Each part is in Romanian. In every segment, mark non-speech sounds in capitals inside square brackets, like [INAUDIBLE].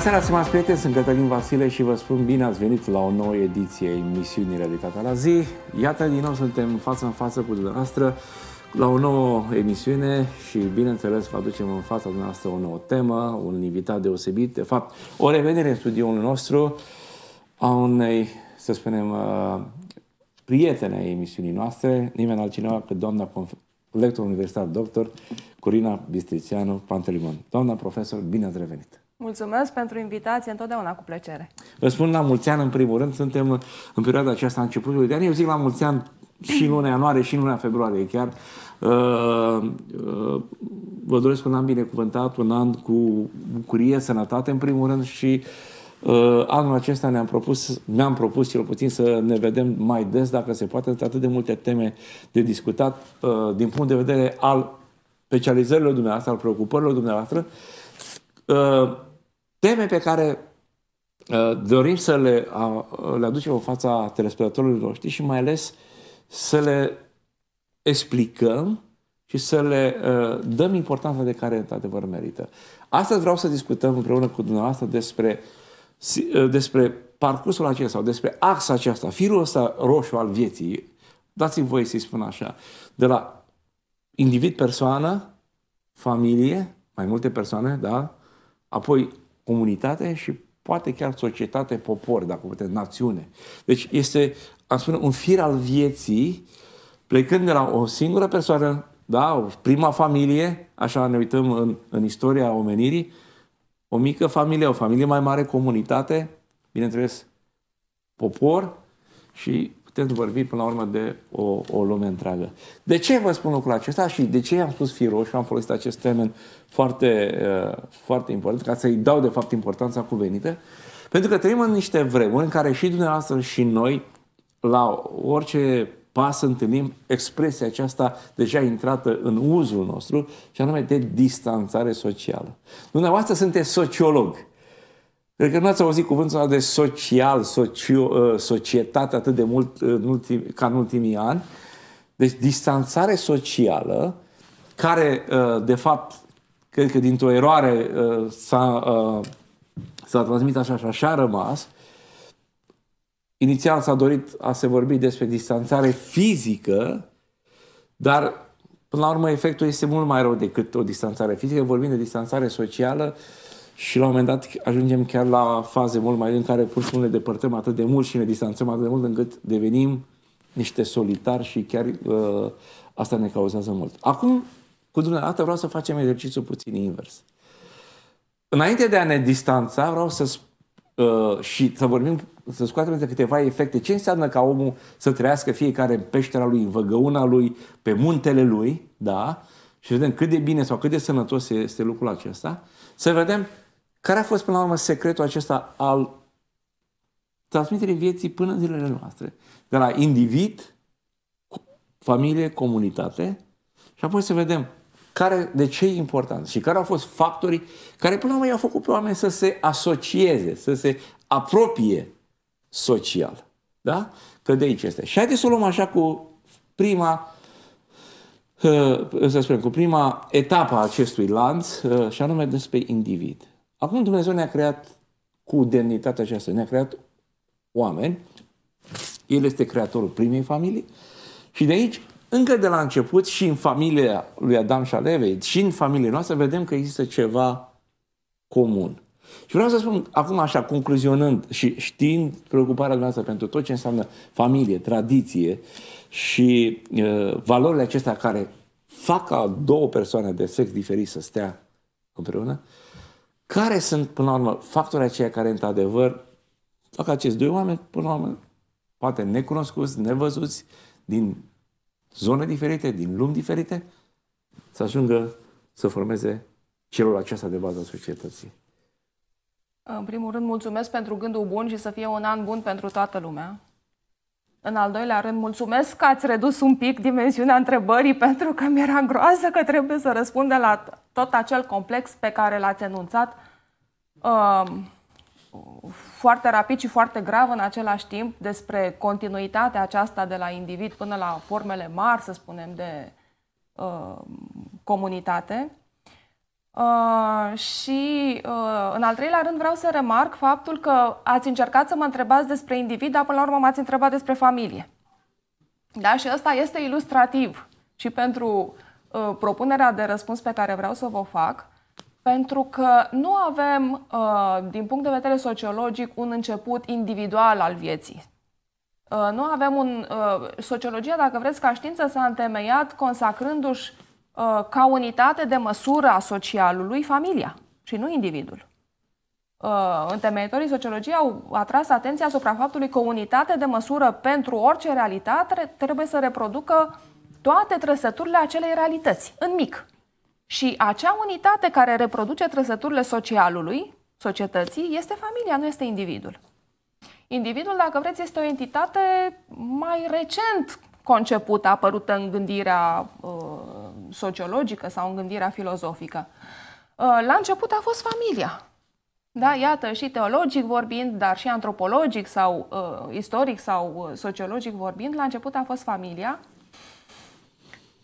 seara, stimați prieteni, sunt Cătălin Vasile și vă spun bine ați venit la o nouă ediție emisiunii Realitatea la zi. Iată, din nou suntem față în față cu dumneavoastră la o nouă emisiune și, bineînțeles, vă aducem în fața dumneavoastră o nouă temă, un invitat deosebit, de fapt, o revenire în studioul nostru a unei, să spunem, uh, prietene a emisiunii noastre, nimeni altcineva că doamna lector universitar doctor Corina Bistrițianu Pantelimon. Doamna profesor, bine ați revenit! Mulțumesc pentru invitație, întotdeauna cu plăcere. Vă spun la mulți ani, în primul rând, suntem în perioada aceasta începutului de an. Eu zic la mulți ani și în luna ianuarie și în luna februarie chiar. Uh, uh, vă doresc un an binecuvântat, un an cu bucurie, sănătate în primul rând și uh, anul acesta ne-am propus, mi-am propus cel puțin să ne vedem mai des, dacă se poate, sunt atât de multe teme de discutat uh, din punct de vedere al specializărilor dumneavoastră, al preocupărilor dumneavoastră uh, teme pe care uh, dorim să le, uh, le aducem în fața telespectatorilor noștri și mai ales să le explicăm și să le uh, dăm importanța de care într-adevăr merită. Astăzi vreau să discutăm împreună cu dumneavoastră despre, uh, despre parcursul acesta sau despre axa aceasta, firul ăsta roșu al vieții, dați-mi voie să-i spun așa, de la individ-persoană, familie, mai multe persoane, da? Apoi comunitate și poate chiar societate, popor, dacă puteți, națiune. Deci este, am spune, un fir al vieții, plecând de la o singură persoană, da, prima familie, așa ne uităm în, în istoria omenirii, o mică familie, o familie mai mare, comunitate, bineînțeles, popor și puteți vorbi până la urmă de o, o lume întreagă. De ce vă spun lucrul acesta și de ce am spus firo și am folosit acest termen foarte, uh, foarte important, ca să-i dau de fapt importanța cuvenită? Pentru că trăim în niște vremuri în care și dumneavoastră și noi, la orice pas întâlnim expresia aceasta deja intrată în uzul nostru, și anume de distanțare socială. Dumneavoastră sunteți sociolog. Cred că nu ați auzit cuvântul de social, socio, uh, societate atât de mult uh, în ultim, ca în ultimii ani. Deci distanțare socială, care uh, de fapt, cred că dintr-o eroare s-a, s-a transmis așa și așa a rămas. Inițial s-a dorit a se vorbi despre distanțare fizică, dar până la urmă efectul este mult mai rău decât o distanțare fizică. Vorbim de distanțare socială, uh, și la un moment dat ajungem chiar la faze mult mai în care pur și simplu ne depărtăm atât de mult și ne distanțăm atât de mult încât devenim niște solitari și chiar uh, asta ne cauzează mult. Acum, cu dumneavoastră, vreau să facem exercițiul puțin invers. Înainte de a ne distanța, vreau să uh, și să vorbim, să scoatem de câteva efecte. Ce înseamnă ca omul să trăiască fiecare în peștera lui, în văgăuna lui, pe muntele lui, da? Și vedem cât de bine sau cât de sănătos este lucrul acesta. Să vedem care a fost, până la urmă, secretul acesta al transmiterii vieții până în zilele noastre? De la individ, familie, comunitate și apoi să vedem care, de ce e important și care au fost factorii care până la urmă i-au făcut pe oameni să se asocieze, să se apropie social. Da? Că de aici este. Și haideți să o luăm așa cu prima uh, să spunem, cu prima etapă a acestui lanț, uh, și anume despre individ. Acum Dumnezeu ne-a creat cu demnitatea aceasta, ne-a creat oameni, El este creatorul primei familii și de aici, încă de la început și în familia lui Adam și Alevei, și în familia noastră, vedem că există ceva comun. Și vreau să spun acum așa, concluzionând și știind preocuparea noastră pentru tot ce înseamnă familie, tradiție și uh, valorile acestea care fac ca două persoane de sex diferit să stea împreună, uh, care sunt, până la urmă, factorii aceia care, într-adevăr, fac acești doi oameni, până la urmă, poate necunoscuți, nevăzuți, din zone diferite, din lumi diferite, să ajungă să formeze celul acesta de bază a societății? În primul rând, mulțumesc pentru gândul bun și să fie un an bun pentru toată lumea. În al doilea rând, mulțumesc că ați redus un pic dimensiunea întrebării pentru că mi-era groază că trebuie să răspundă la tot acel complex pe care l-ați enunțat um, foarte rapid și foarte grav în același timp despre continuitatea aceasta de la individ până la formele mari, să spunem, de um, comunitate. Uh, și, uh, în al treilea rând, vreau să remarc faptul că ați încercat să mă întrebați despre individ, dar până la urmă m-ați întrebat despre familie. Da? Și ăsta este ilustrativ și pentru Uh, propunerea de răspuns pe care vreau să vă fac, pentru că nu avem, uh, din punct de vedere sociologic, un început individual al vieții. Uh, nu avem un. Sociologia, dacă vreți, ca știință s-a întemeiat consacrându-și ca unitate de măsură a socialului familia și nu individul. Întemeitorii sociologiei au atras atenția asupra faptului că o unitate de măsură pentru orice realitate trebuie să reproducă toate trăsăturile acelei realități, în mic. Și acea unitate care reproduce trăsăturile socialului, societății, este familia, nu este individul. Individul, dacă vreți, este o entitate mai recent concepută, apărută în gândirea uh, sociologică sau în gândirea filozofică. Uh, la început a fost familia. Da, iată, și teologic vorbind, dar și antropologic sau uh, istoric sau uh, sociologic vorbind, la început a fost familia,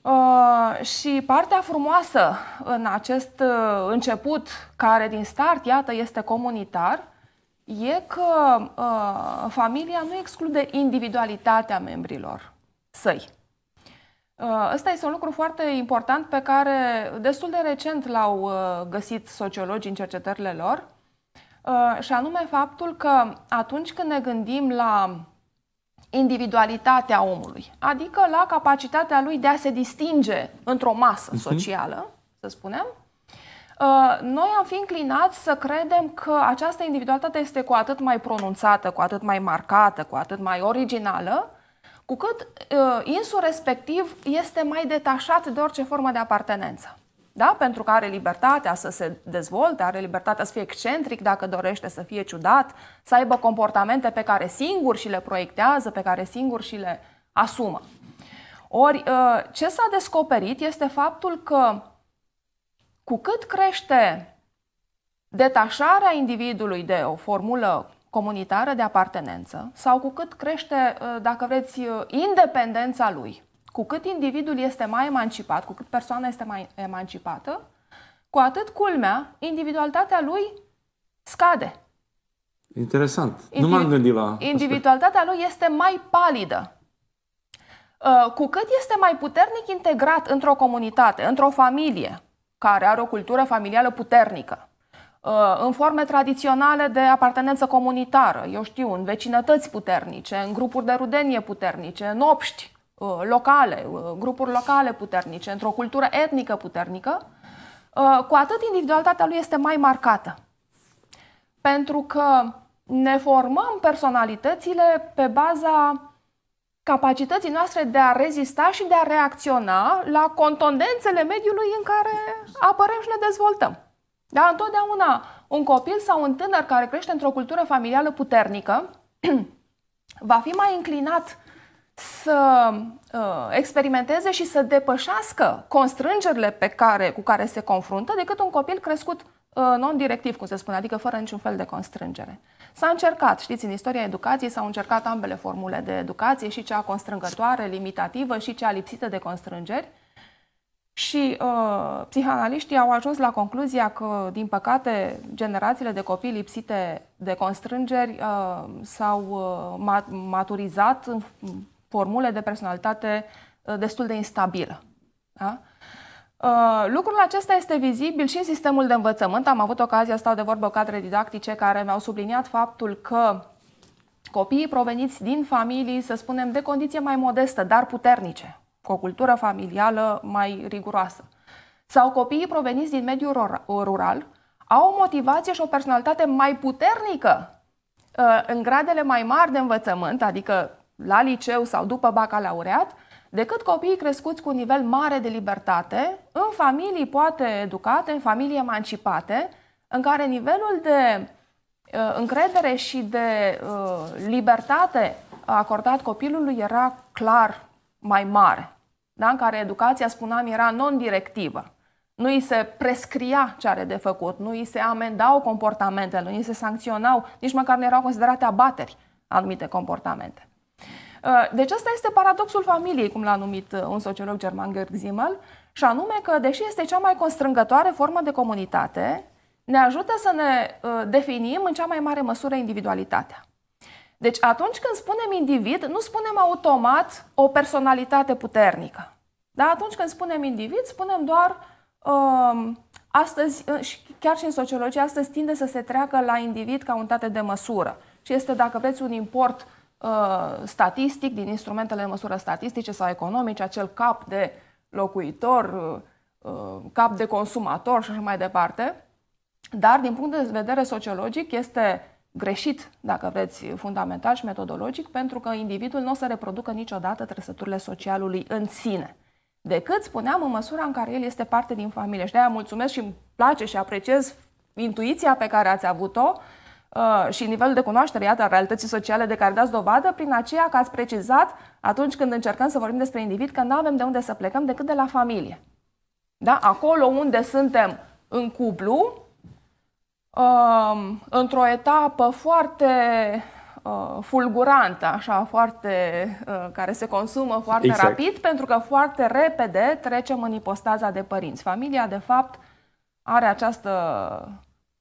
Uh, și partea frumoasă în acest uh, început, care din start, iată, este comunitar, e că uh, familia nu exclude individualitatea membrilor săi. Uh, ăsta este un lucru foarte important pe care destul de recent l-au uh, găsit sociologii în cercetările lor, uh, și anume faptul că atunci când ne gândim la individualitatea omului, adică la capacitatea lui de a se distinge într-o masă mhm. socială, să spunem, uh, noi am fi înclinați să credem că această individualitate este cu atât mai pronunțată, cu atât mai marcată, cu atât mai originală, cu cât uh, insul respectiv este mai detașat de orice formă de apartenență da? pentru că are libertatea să se dezvolte, are libertatea să fie excentric dacă dorește să fie ciudat, să aibă comportamente pe care singur și le proiectează, pe care singur și le asumă. Ori ă, ce s-a descoperit este faptul că cu cât crește detașarea individului de o formulă comunitară de apartenență sau cu cât crește, ă, dacă vreți, ă, independența lui, cu cât individul este mai emancipat, cu cât persoana este mai emancipată, cu atât culmea, individualitatea lui scade. Interesant. Indiv- nu m-am gândit la. Individualitatea lui este mai palidă. Uh, cu cât este mai puternic integrat într-o comunitate, într-o familie care are o cultură familială puternică, uh, în forme tradiționale de apartenență comunitară, eu știu, în vecinătăți puternice, în grupuri de rudenie puternice, în opști Uh, locale, uh, grupuri locale puternice, într-o cultură etnică puternică, uh, cu atât individualitatea lui este mai marcată. Pentru că ne formăm personalitățile pe baza capacității noastre de a rezista și de a reacționa la contondențele mediului în care apărăm și ne dezvoltăm. Da, întotdeauna un copil sau un tânăr care crește într-o cultură familială puternică [CLEARS THROAT] va fi mai înclinat să uh, experimenteze și să depășească constrângerile pe care, cu care se confruntă decât un copil crescut uh, non-directiv, cum se spune, adică fără niciun fel de constrângere. S-a încercat, știți, în istoria educației s-au încercat ambele formule de educație, și cea constrângătoare, limitativă, și cea lipsită de constrângeri. Și uh, psihanaliștii au ajuns la concluzia că, din păcate, generațiile de copii lipsite de constrângeri uh, s-au uh, maturizat în formule de personalitate uh, destul de instabilă. Da? Uh, lucrul acesta este vizibil și în sistemul de învățământ. Am avut ocazia, stau de vorbă cadre didactice care mi-au subliniat faptul că copiii proveniți din familii, să spunem, de condiție mai modestă, dar puternice, cu o cultură familială mai riguroasă, sau copiii proveniți din mediul rural, au o motivație și o personalitate mai puternică uh, în gradele mai mari de învățământ, adică la liceu sau după bacalaureat, decât copiii crescuți cu un nivel mare de libertate, în familii poate educate, în familii emancipate, în care nivelul de uh, încredere și de uh, libertate acordat copilului era clar mai mare, da? în care educația, spuneam, era non-directivă. Nu îi se prescria ce are de făcut, nu îi se amendau comportamentele, nu îi se sancționau, nici măcar nu erau considerate abateri anumite comportamente. Uh, deci ăsta este paradoxul familiei, cum l-a numit uh, un sociolog german Georg Zimmel, și anume că, deși este cea mai constrângătoare formă de comunitate, ne ajută să ne uh, definim în cea mai mare măsură individualitatea. Deci atunci când spunem individ, nu spunem automat o personalitate puternică. Dar atunci când spunem individ, spunem doar um, astăzi, și chiar și în sociologie, astăzi tinde să se treacă la individ ca unitate de măsură. Și este, dacă vreți, un import Uh, statistic, din instrumentele de măsură statistice sau economice, acel cap de locuitor, uh, uh, cap de consumator și așa mai departe. Dar, din punct de vedere sociologic, este greșit, dacă vreți, fundamental și metodologic, pentru că individul nu o să reproducă niciodată trăsăturile socialului în sine. Decât, spuneam, în măsura în care el este parte din familie. Și de-aia mulțumesc și îmi place și apreciez intuiția pe care ați avut-o, uh, Uh, și nivelul de cunoaștere, iată, a realității sociale de care dați dovadă, prin aceea că ați precizat atunci când încercăm să vorbim despre individ că nu avem de unde să plecăm decât de la familie. Da? Acolo unde suntem în cuplu, um, într-o etapă foarte uh, fulgurantă, așa, foarte, uh, care se consumă foarte exact. rapid, pentru că foarte repede trecem în ipostaza de părinți. Familia, de fapt, are această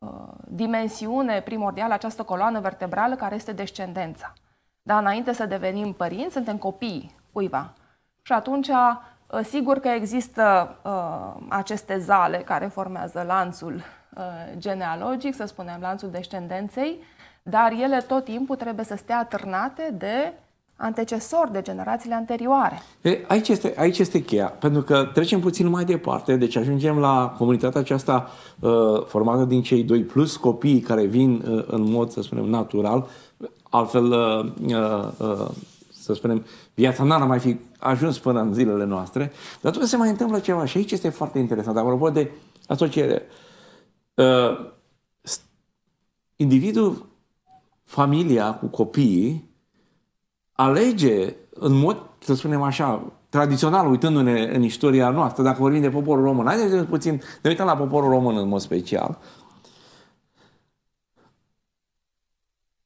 Uh, dimensiune primordială, această coloană vertebrală care este descendența. Dar înainte să devenim părinți, suntem copii cuiva. Și atunci, uh, sigur că există uh, aceste zale care formează lanțul uh, genealogic, să spunem, lanțul descendenței, dar ele tot timpul trebuie să stea atârnate de antecesor de generațiile anterioare. E, aici, este, aici este cheia, pentru că trecem puțin mai departe, deci ajungem la comunitatea aceasta uh, formată din cei doi plus copiii care vin uh, în mod, să spunem, natural, altfel, uh, uh, uh să spunem, viața n-ar mai fi ajuns până în zilele noastre, dar atunci se mai întâmplă ceva și aici este foarte interesant, apropo de asociere. Uh, individul, familia cu copiii, alege în mod, să spunem așa, tradițional, uitându-ne în istoria noastră, dacă vorbim de poporul român, hai să puțin, ne uităm la poporul român în mod special.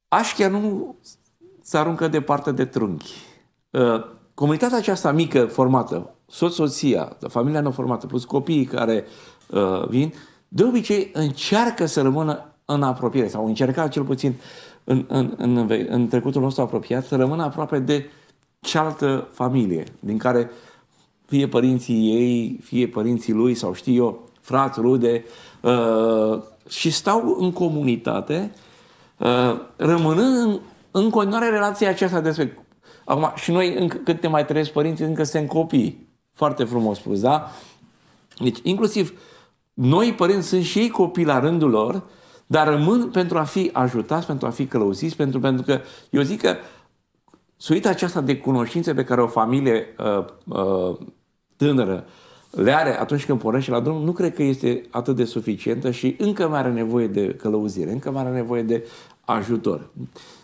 Așchia nu se aruncă departe de trunchi. Ă, comunitatea aceasta mică formată, soț, soția, familia formată, plus copiii care ă, vin, de obicei încearcă să rămână în apropiere sau încerca cel puțin uh, în, în, în, în trecutul nostru apropiat, să rămână aproape de cealaltă familie, din care fie părinții ei, fie părinții lui sau știu eu, frați, rude, uh, și stau în comunitate, uh, rămânând în, în continuare relația aceasta despre... Acum, și noi, înc- cât te mai trăiesc părinții, încă suntem copii. Foarte frumos spus, da? Deci, inclusiv, noi părinți sunt și ei copii la rândul lor, dar rămân pentru a fi ajutați, pentru a fi călăuziți, pentru, pentru că eu zic că suita aceasta de cunoștințe pe care o familie uh, uh, tânără le are atunci când pornește la drum, nu cred că este atât de suficientă și încă mai are nevoie de călăuzire, încă mai are nevoie de ajutor.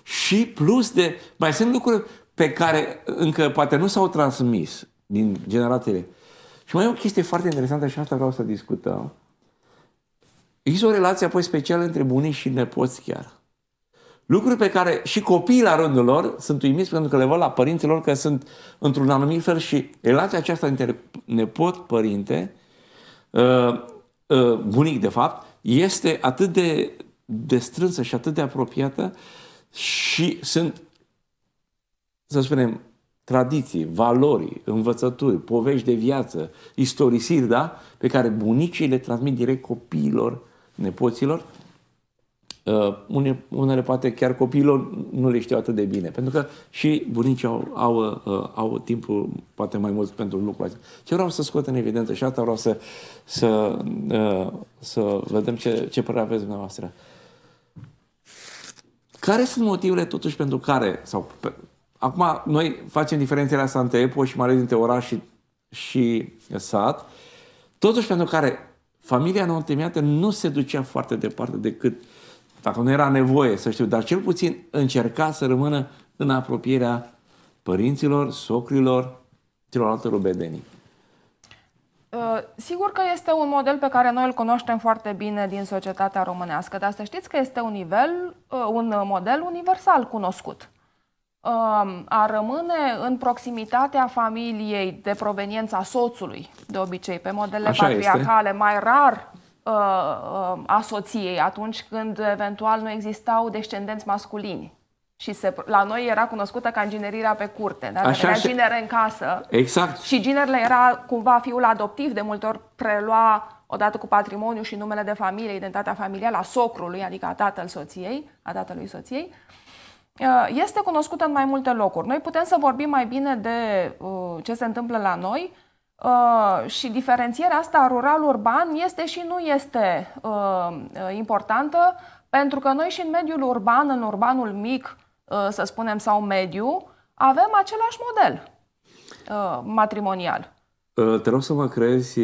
Și plus de, mai sunt lucruri pe care încă poate nu s-au transmis din generațiile. Și mai e o chestie foarte interesantă și asta vreau să discutăm. Uh, Există o relație apoi specială între bunici și nepoți chiar. Lucruri pe care și copiii la rândul lor sunt uimiți pentru că le văd la părinților că sunt într-un anumit fel și relația aceasta între nepot-părinte, uh, uh, bunic de fapt, este atât de, de strânsă și atât de apropiată și sunt, să spunem, tradiții, valori, învățături, povești de viață, istorisiri, da? Pe care bunicii le transmit direct copiilor nepoților, uh, unele poate chiar copiilor nu le știu atât de bine, pentru că și bunicii au, au, uh, au timpul poate mai mult pentru lucrul acesta. Ce vreau să scot în evidență și asta vreau să, să, uh, să vedem ce, ce părere aveți dumneavoastră. Care sunt motivele totuși pentru care, sau pe, acum noi facem diferențele astea între epoși mai ales între oraș și, și sat, totuși pentru care familia neontemiată nu se ducea foarte departe decât, dacă nu era nevoie, să știu, dar cel puțin încerca să rămână în apropierea părinților, socrilor, celorlalte rubedenii. Uh, sigur că este un model pe care noi îl cunoaștem foarte bine din societatea românească, dar să știți că este un nivel, uh, un model universal cunoscut. Um, a rămâne în proximitatea familiei de proveniența soțului, de obicei, pe modele Așa patriarcale, este. mai rar uh, uh, a soției atunci când eventual nu existau descendenți masculini. Și se, la noi era cunoscută ca inginerirea pe curte, da? Așa era ginere în casă. Exact. Și ginerele era cumva fiul adoptiv, de multe ori prelua odată cu patrimoniu și numele de familie, identitatea familială a socrului, adică a tatăl soției, a tatălui soției. Uh, Uh, este cunoscută în mai multe locuri. Noi putem să vorbim mai bine de uh, ce se întâmplă la noi uh, și diferențierea asta rural-urban este și nu este importantă pentru că noi și în mediul urban, în urbanul mic, să spunem, sau mediu, avem același model matrimonial. Te rog să mă crezi,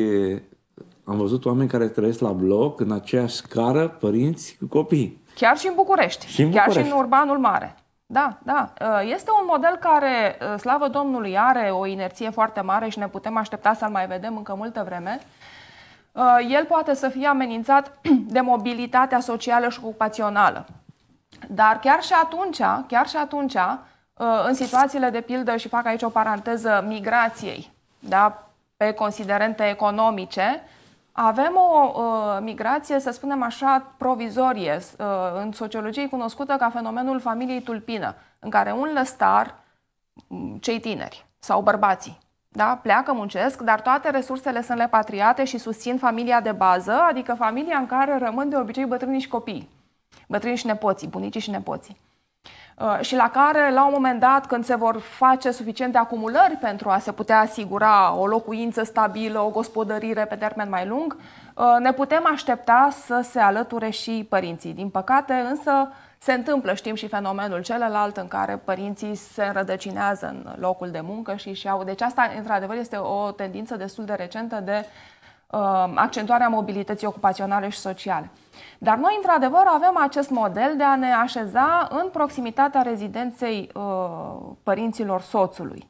am văzut oameni care trăiesc la bloc, în aceeași scară, părinți cu copii. Chiar și în București. Și în București. Chiar și în urbanul mare. Da, da. Uh, este un model care, uh, slavă Domnului, are o inerție foarte mare și ne putem aștepta să-l mai vedem încă multă vreme. Uh, el poate să fie amenințat [CLEARS THROAT] de mobilitatea socială și ocupațională. Dar chiar și atunci, chiar și atunci, în situațiile de pildă, și fac aici o paranteză, migrației, da, pe considerente economice, avem o uh, migrație, să spunem așa, provizorie, uh, în sociologie cunoscută ca fenomenul familiei tulpină, în care un lăstar, mm, cei tineri sau bărbații, da? pleacă, muncesc, dar toate resursele sunt repatriate și susțin familia de bază, adică familia în care rămân de obicei bătrânii și copii, bătrânii și nepoții, bunicii și nepoții. Uh, și la care, la un moment dat, când se vor face suficiente acumulări pentru a se putea asigura o locuință stabilă, o gospodărire pe termen mai lung, uh, ne putem aștepta să se alăture și părinții. Din păcate, însă, se întâmplă, știm și fenomenul celălalt în care părinții se înrădăcinează în locul de muncă și și au. Deci asta, într-adevăr, este o tendință destul de recentă de Uh, accentuarea mobilității ocupaționale și sociale. Dar noi, într-adevăr, avem acest model de a ne așeza în proximitatea rezidenței uh, părinților soțului.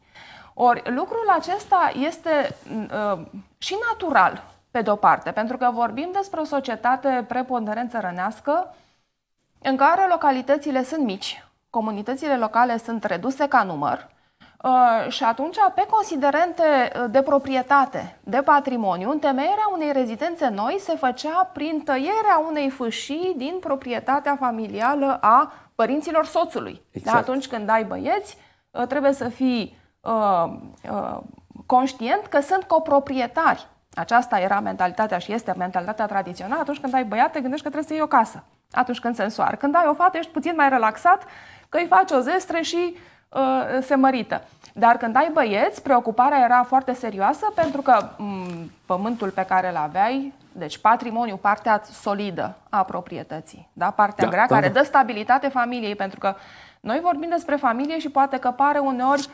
Ori lucrul acesta este uh, și natural, pe de-o parte, pentru că vorbim despre o societate preponderent rănească în care localitățile sunt mici, comunitățile locale sunt reduse ca număr, Uh, și atunci, pe considerente uh, de proprietate, de patrimoniu, întemeierea unei rezidențe noi se făcea prin tăierea unei fâșii din proprietatea familială a părinților soțului. Da, exact. Da, atunci când ai băieți, uh, trebuie să fii uh, uh, conștient că sunt coproprietari. Aceasta era mentalitatea și este mentalitatea tradițională. Atunci când ai băiat, te gândești că trebuie să iei o casă. Atunci când se însoară. Când ai o fată, ești puțin mai relaxat că îi faci o zestre și uh, Uh, se mărită. Dar când ai băieți, preocuparea era foarte serioasă pentru că mm, pământul pe care îl aveai, deci patrimoniu, partea solidă a proprietății, da? partea da, grea, da, care da. dă stabilitate familiei, pentru că noi vorbim despre familie și poate că pare uneori,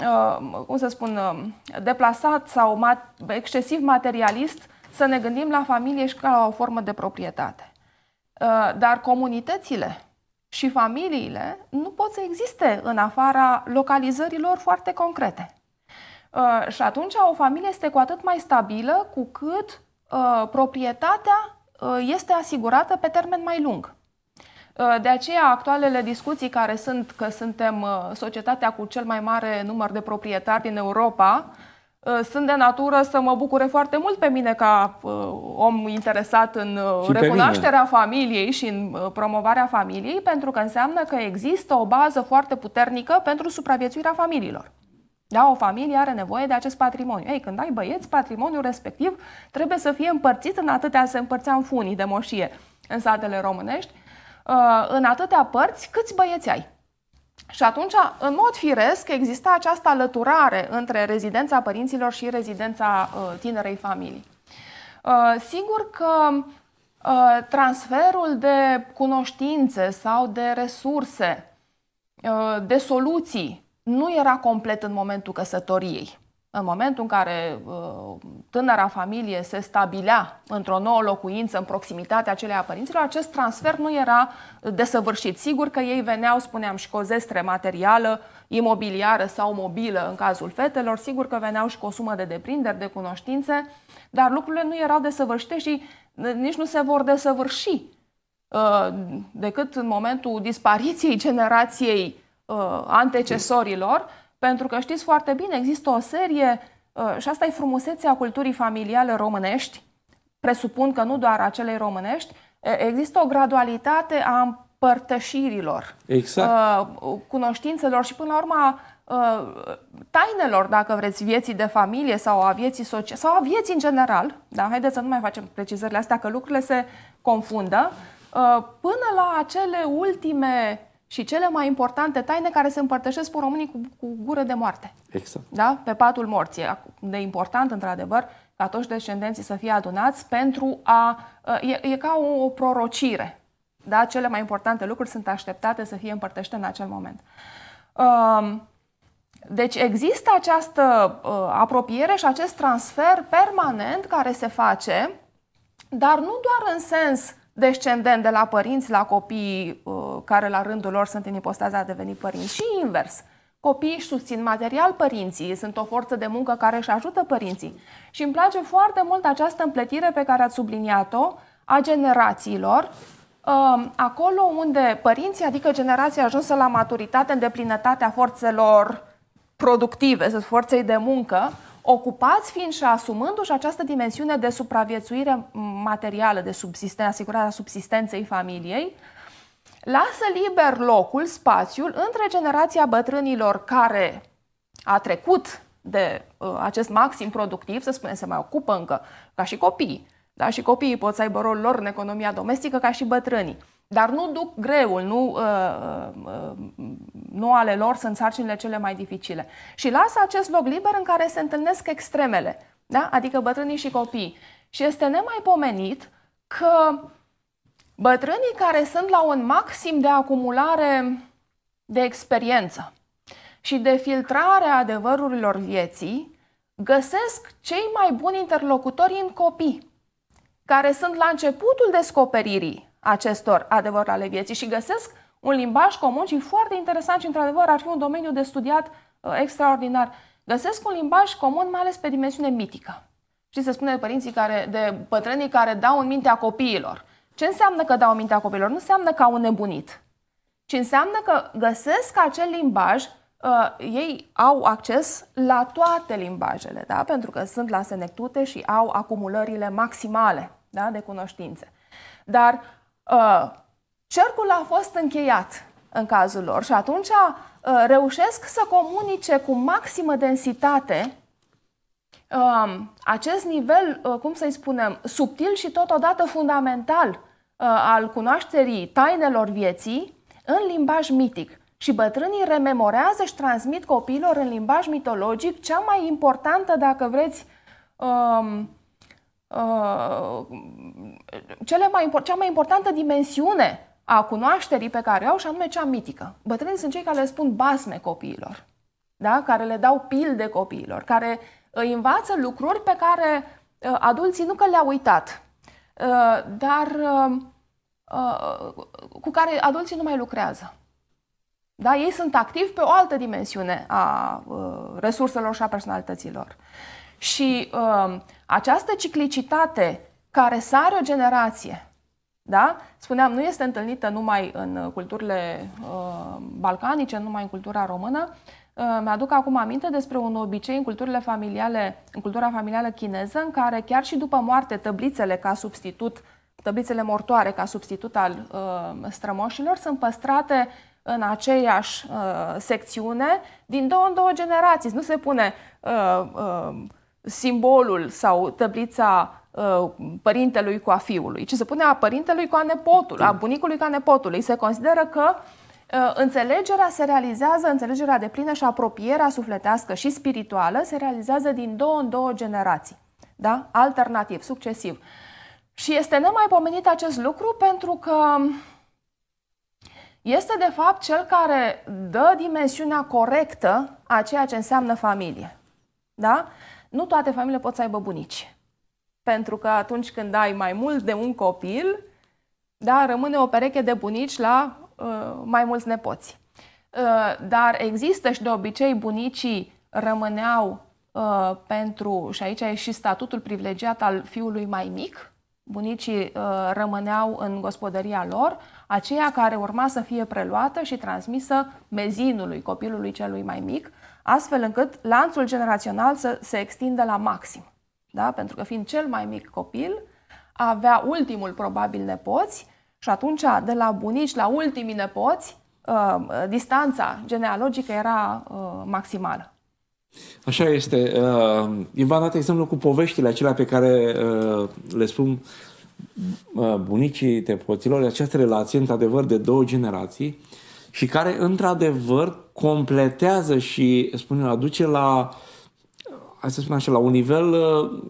uh, cum să spun, uh, deplasat sau mat- excesiv materialist să ne gândim la familie și ca la o formă de proprietate. Uh, dar comunitățile și familiile nu pot să existe în afara localizărilor foarte concrete. Uh, și atunci o familie este cu atât mai stabilă cu cât uh, proprietatea uh, este asigurată pe termen mai lung. De aceea, actualele discuții care sunt că suntem societatea cu cel mai mare număr de proprietari din Europa, Uh, sunt de natură să mă bucure foarte mult pe mine ca uh, om interesat în uh, recunoașterea familiei și în uh, promovarea familiei, pentru că înseamnă că există o bază foarte puternică pentru supraviețuirea familiilor. Da, o familie are nevoie de acest patrimoniu. Ei, când ai băieți, patrimoniul respectiv trebuie să fie împărțit în atâtea, se împărțea în funii de moșie în satele românești, în atâtea părți câți băieți ai. Și atunci, în mod firesc, exista această alăturare între rezidența părinților și rezidența uh, tinerei familii. Uh, sigur că uh, transferul de cunoștințe sau de resurse, de soluții, nu era complet în momentul căsătoriei. În momentul în care uh, tânăra familie se stabilea într-o nouă locuință în proximitatea acelei a părinților, acest transfer nu era desăvârșit. Sigur că ei veneau, spuneam, și cu o zestre materială, imobiliară sau mobilă în cazul fetelor, sigur că veneau și cu o sumă de deprinderi, de cunoștințe, dar lucrurile nu erau desăvârșite și uh, nici nu se vor desăvârși uh, decât în momentul dispariției generației antecesorilor, pentru că știți foarte bine, există o serie, uh, și asta e frumusețea culturii familiale românești, presupun că nu doar celei românești, există o gradualitate a împărtășirilor, exact. Uh, cunoștințelor și până la urmă uh, tainelor, dacă vreți, vieții de familie sau a vieții sociale sau a vieții în general, da, haideți să nu mai facem precizările astea că lucrurile se confundă, până la acele ultime și cele mai importante taine care se împărtășesc cu românii cu, cu gură de moarte. Exact. Da? Pe patul morții. De important, într-adevăr, ca toți descendenții să fie adunați pentru a... E, e ca o, o prorocire. Da? Cele mai importante lucruri sunt așteptate să fie împărtășite în acel moment. Um, deci există această uh, apropiere și acest transfer permanent care se face, dar nu doar în sens descendent de la părinți la copii uh, care la rândul lor sunt în ipostaza a deveni părinți și invers. Copiii își susțin material părinții, sunt o forță de muncă care își ajută părinții. Și îmi place foarte mult această împletire pe care ați subliniat-o a generațiilor, um, acolo unde părinții, adică generația ajunsă la maturitate în forțelor productive, forței de muncă, ocupați fiind și asumându-și această dimensiune de supraviețuire materială, de subsisten- asigurarea subsistenței familiei, lasă liber locul, spațiul între generația bătrânilor care a trecut de uh, acest maxim productiv, să spunem, se mai ocupă încă, ca și copiii. Da? Și copiii pot să aibă rolul lor în economia domestică ca și bătrânii dar nu duc greul, nu, uh, uh, nu ale lor sunt sarcinile cele mai dificile. Și lasă acest loc liber în care se întâlnesc extremele, da? adică bătrânii și copiii. Și este nemaipomenit că bătrânii care sunt la un maxim de acumulare de experiență și de filtrare a adevărurilor vieții, găsesc cei mai buni interlocutori în copii, care sunt la începutul descoperirii acestor adevăr ale vieții și găsesc un limbaj comun și foarte interesant și într-adevăr ar fi un domeniu de studiat uh, extraordinar. Găsesc un limbaj comun mai ales pe dimensiune mitică. Și se spune de părinții care, de pătrânii care dau în mintea copiilor. Ce înseamnă că dau în mintea copiilor? Nu înseamnă că au nebunit, ci înseamnă că găsesc acel limbaj Uh, ei au acces la toate limbajele, da? pentru că sunt la senectute și au acumulările maximale da? de cunoștințe. Dar Uh, cercul a fost încheiat în cazul lor și atunci uh, reușesc să comunice cu maximă densitate um, acest nivel, uh, cum să-i spunem, subtil și totodată fundamental al cunoașterii tainelor vieții în limbaj mitic. Și bătrânii rememorează și transmit copiilor în limbaj mitologic cea mai importantă, dacă vreți, um, Uh, cele mai, cea mai importantă dimensiune a cunoașterii pe care o au, și anume cea mitică. Bătrânii sunt cei care le spun basme copiilor, da? care le dau pilde copiilor, care îi uh, învață lucruri pe care uh, adulții nu că le-au uitat, uh, dar uh, uh, cu care adulții nu mai lucrează. Da? Ei sunt activi pe o altă dimensiune a resurselor și a personalităților. Și uh, această ciclicitate care sare o generație, da? spuneam, nu este întâlnită numai în uh, culturile uh, balcanice, numai în cultura română. Uh, mi-aduc acum aminte despre un obicei în culturile familiale, în cultura familială chineză, în care chiar și după moarte tăblițele ca substitut, tăblițele mortoare ca substitut al uh, strămoșilor sunt păstrate în aceeași uh, secțiune din două în două generații. Nu se pune uh, uh, simbolul sau tăblița uh, părintelui cu a fiului, ci se pune a părintelui cu a nepotului, a da. bunicului cu a nepotului. Se consideră că uh, înțelegerea se realizează, înțelegerea de plină și apropierea sufletească și spirituală se realizează din două în două generații. Da? Alternativ, succesiv. Și este nemaipomenit acest lucru pentru că este de fapt cel care dă dimensiunea corectă a ceea ce înseamnă familie. Da? nu toate familiile pot să aibă bunici. Pentru că atunci când ai mai mult de un copil, da, rămâne o pereche de bunici la uh, mai mulți nepoți. Uh, dar există și de obicei bunicii rămâneau uh, pentru, și aici e și statutul privilegiat al fiului mai mic, bunicii uh, rămâneau în gospodăria lor, aceea care urma să fie preluată și transmisă mezinului, copilului celui mai mic, astfel încât lanțul generațional să se extindă la maxim. Da? Pentru că fiind cel mai mic copil, avea ultimul probabil nepoți și atunci de la bunici la ultimii nepoți, ă, distanța genealogică era ă, maximală. Așa este. Uh, ă, v-am dat exemplu cu poveștile acelea pe care le spun bunicii tepoților, această relație, într-adevăr, de două generații, și care, într-adevăr, completează și, spun eu, aduce la, hai să spun așa, la un nivel uh,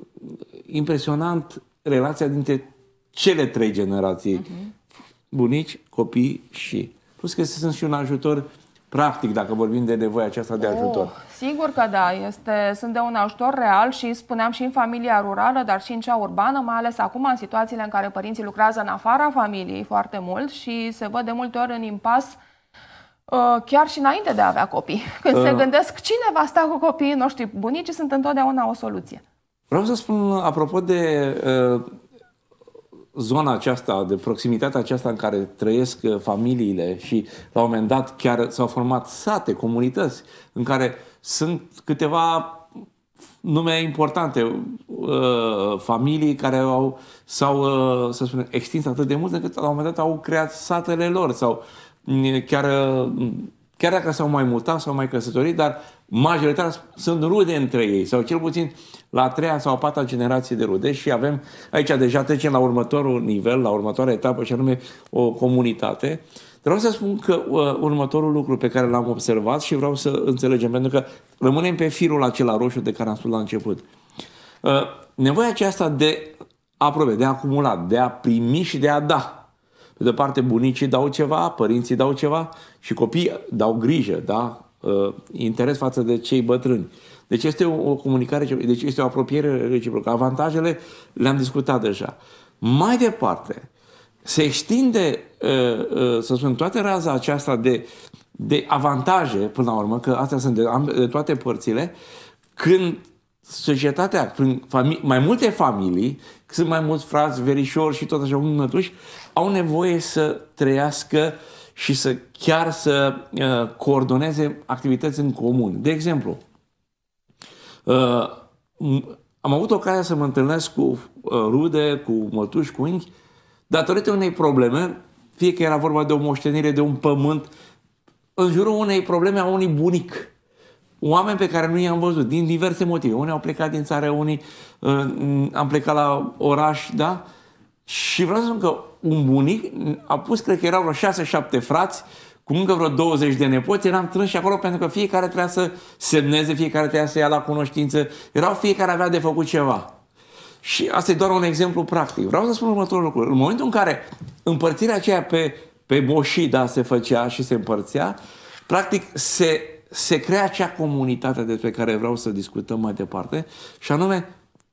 impresionant relația dintre cele trei generații. Uh-huh. Bunici, copii și... Plus că sunt și un ajutor practic, dacă vorbim de nevoia aceasta de oh, ajutor. Uh, sigur că da, este, sunt de un ajutor real și spuneam și în familia rurală, dar și în cea urbană, mai ales acum în situațiile în care părinții lucrează în afara familiei foarte mult și se văd de multe ori în impas Uh, chiar și înainte de a avea copii. [LAUGHS] Când uh, se gândesc cine va sta cu copiii noștri, bunicii sunt întotdeauna o soluție. Vreau să spun, apropo de uh, zona aceasta, de proximitatea aceasta în care trăiesc uh, familiile și la un moment dat chiar s-au format sate, comunități, în care sunt câteva nume importante, uh, familii care au, s-au, uh, să spunem, extins atât de mult încât la un moment dat au creat satele lor sau uh, chiar, chiar dacă s-au mai mutat, s-au mai căsătorit, dar majoritatea sunt rude între ei, sau cel puțin la a treia sau a patra generație de rude și avem, aici deja trecem la următorul nivel, la următoarea etapă și anume o comunitate. Vreau să spun că uh, următorul lucru pe care l-am observat și vreau să înțelegem, pentru că rămânem pe firul acela roșu de care am spus la început. Uh, nevoia aceasta de aprobe, de a acumula, de a primi și de a da pe de parte, bunicii dau ceva, părinții dau ceva și copiii dau grijă, da? Uh, interes față de cei bătrâni. Deci este o, comunicare, deci este o apropiere reciprocă. Avantajele le-am discutat deja. Mai departe, se extinde, uh, uh, să spun, toată raza aceasta de, de avantaje, până la urmă, că astea sunt de, de toate părțile, când societatea, prin mai multe familii, sunt mai mulți frați, verișori și tot așa, unul mătuși, au nevoie să trăiască și să chiar să uh, coordoneze activități în comun. De exemplu, uh, am avut ocazia să mă întâlnesc cu uh, rude, cu mătuși, cu unchi, datorită unei probleme, fie că era vorba de o moștenire, de un pământ, în jurul unei probleme a unui bunic. Oameni pe care nu i-am văzut, din diverse motive. Unii au plecat din țară, unii uh, am plecat la oraș, da? Și vreau să spun că un bunic a pus, cred că erau vreo șase, șapte frați, cu încă vreo 20 de nepoți, eram trânși acolo pentru că fiecare trebuia să semneze, fiecare trebuia să ia la cunoștință, erau fiecare avea de făcut ceva. Și asta e doar un exemplu practic. Vreau să spun următorul lucru. În momentul în care împărțirea aceea pe, pe moșida se făcea și se împărțea, practic se, se crea acea comunitate despre care vreau să discutăm mai departe, și anume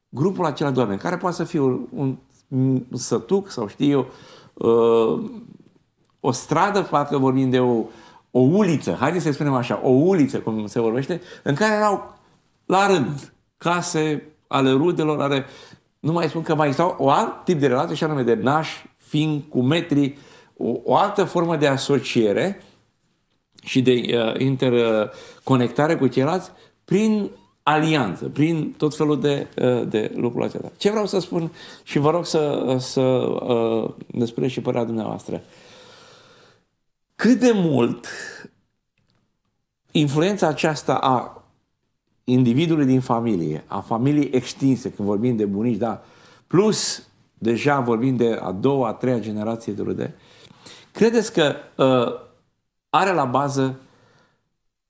grupul acela de oameni, care poate să fie un, un sătuc sau știu eu, uh, o stradă, parcă vorbim de o, o uliță, haideți să spunem așa, o uliță, cum se vorbește, în care erau la rând case ale rudelor, ale... Nu mai spun că mai existau o alt tip de relație și anume de naș, fiind cu metri, o, o altă formă de asociere și de uh, interconectare cu ceilalți prin alianță, prin tot felul de, uh, de lucruri acesta. Ce vreau să spun și vă rog să, uh, să uh, ne spuneți și părerea dumneavoastră. Cât de mult influența aceasta a individului din familie, a familiei extinse, când vorbim de bunici, da, plus deja vorbim de a doua, a treia generație de rude, credeți că uh, are la bază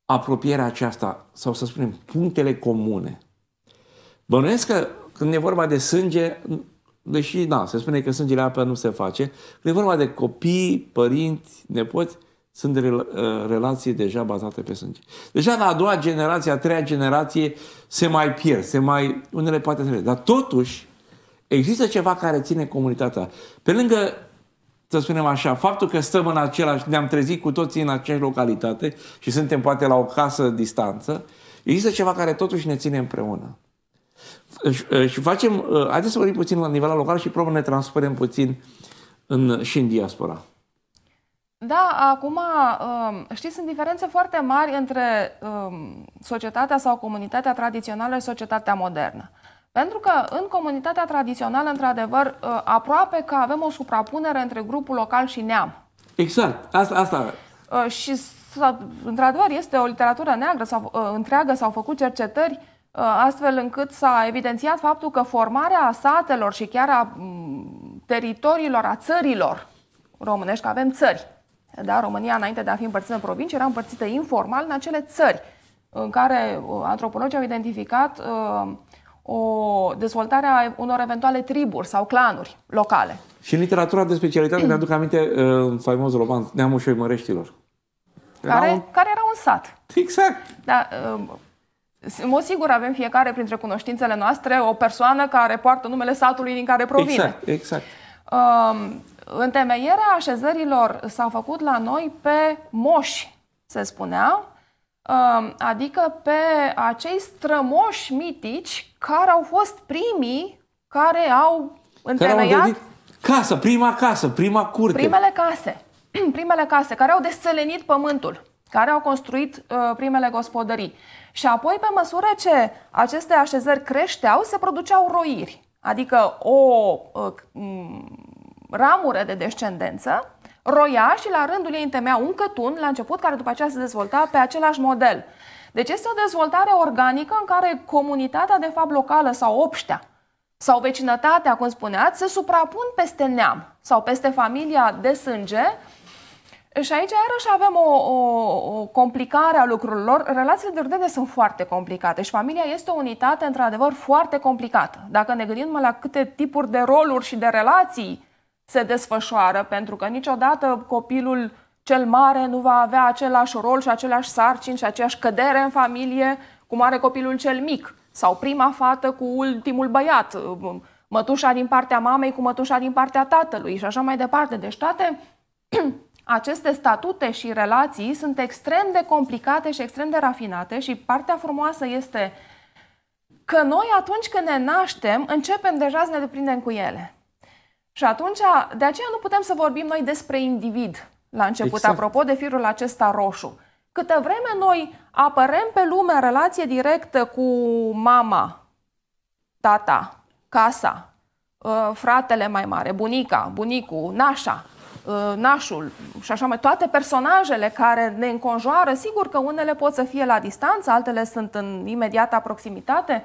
apropierea aceasta, sau să spunem, punctele comune. Bănuiesc că când e vorba de sânge, deși, da, se spune că sângele apă nu se face, când e vorba de copii, părinți, nepoți, sunt uh, relații deja bazate pe sânge. Deja la a doua generație, a treia generație, se mai pierd, se mai, unele poate trece. Dar totuși, există ceva care ține comunitatea. Pe lângă să spunem așa, faptul că stăm în același, ne-am trezit cu toții în aceeași localitate și suntem poate la o casă distanță, există ceva care totuși ne ține împreună. Și facem, ă, haideți să vorbim puțin la nivel local și probabil ne transferăm puțin în, și în diaspora. Da, acum, ă, știți, sunt diferențe foarte mari între ă, societatea sau comunitatea tradițională și societatea modernă. Pentru că în comunitatea tradițională, într-adevăr, ă, aproape că avem o suprapunere între grupul local și neam. Exact, asta, asta ă, și într-adevăr este o literatură neagră sau, ă, întreagă, s-au făcut cercetări astfel încât s-a evidențiat faptul că formarea satelor și chiar a teritoriilor, a țărilor românești, că avem țări, da? România înainte de a fi împărțită în provincii era împărțită informal în acele țări în care antropologii au identificat uh, o dezvoltare a unor eventuale triburi sau clanuri locale. Și în literatura de specialitate mi-aduc aminte uh, faimosul roman Neamul și Măreștilor. Care era un... care era un sat. Exact. Da, uh, în mod sigur avem fiecare printre cunoștințele noastre o persoană care poartă numele satului din care provine. Exact, exact. Uh, întemeierea așezărilor s-a făcut la noi pe moși, se spunea, um, adică pe acei strămoși mitici care au fost primii care au întemeiat... casa casă, prima casă, prima curte. Primele case. [CLEARS THROAT] Primele case care au deselenit pământul, care au construit uh, primele gospodării. Și apoi, pe măsură ce aceste așezări creșteau, se produceau roiri. Adică o uh, mm, ramură de descendență roia și la rândul ei întemea un cătun la început, care după aceea se dezvolta pe același model. Deci este o dezvoltare organică în care comunitatea, de fapt, locală sau obștea sau vecinătatea, cum spuneați, se suprapun peste neam sau peste familia de sânge și aici, iarăși, avem o, o, o complicare a lucrurilor. Relațiile de ordine sunt foarte complicate și familia este o unitate, într-adevăr, foarte complicată. Dacă ne gândim la câte tipuri de roluri și de relații se desfășoară, pentru că niciodată copilul cel mare nu va avea același rol și aceleași sarcini și aceeași cădere în familie cum are copilul cel mic sau prima fată cu ultimul băiat, mătușa din partea mamei cu mătușa din partea tatălui și așa mai departe. Deci toate [CLEARS THROAT] aceste statute și relații sunt extrem de complicate și extrem de rafinate și partea frumoasă este că noi atunci când ne naștem începem deja să ne deprindem cu ele. Și atunci, de aceea nu putem să vorbim noi despre individ, la început, exact. apropo de firul acesta roșu. Câte vreme noi apărăm pe lume în relație directă cu mama, tata, casa, ă, fratele mai mare, bunica, bunicul, nașa, ă, nașul și așa mai, toate personajele care ne înconjoară, sigur că unele pot să fie la distanță, altele sunt în imediata proximitate,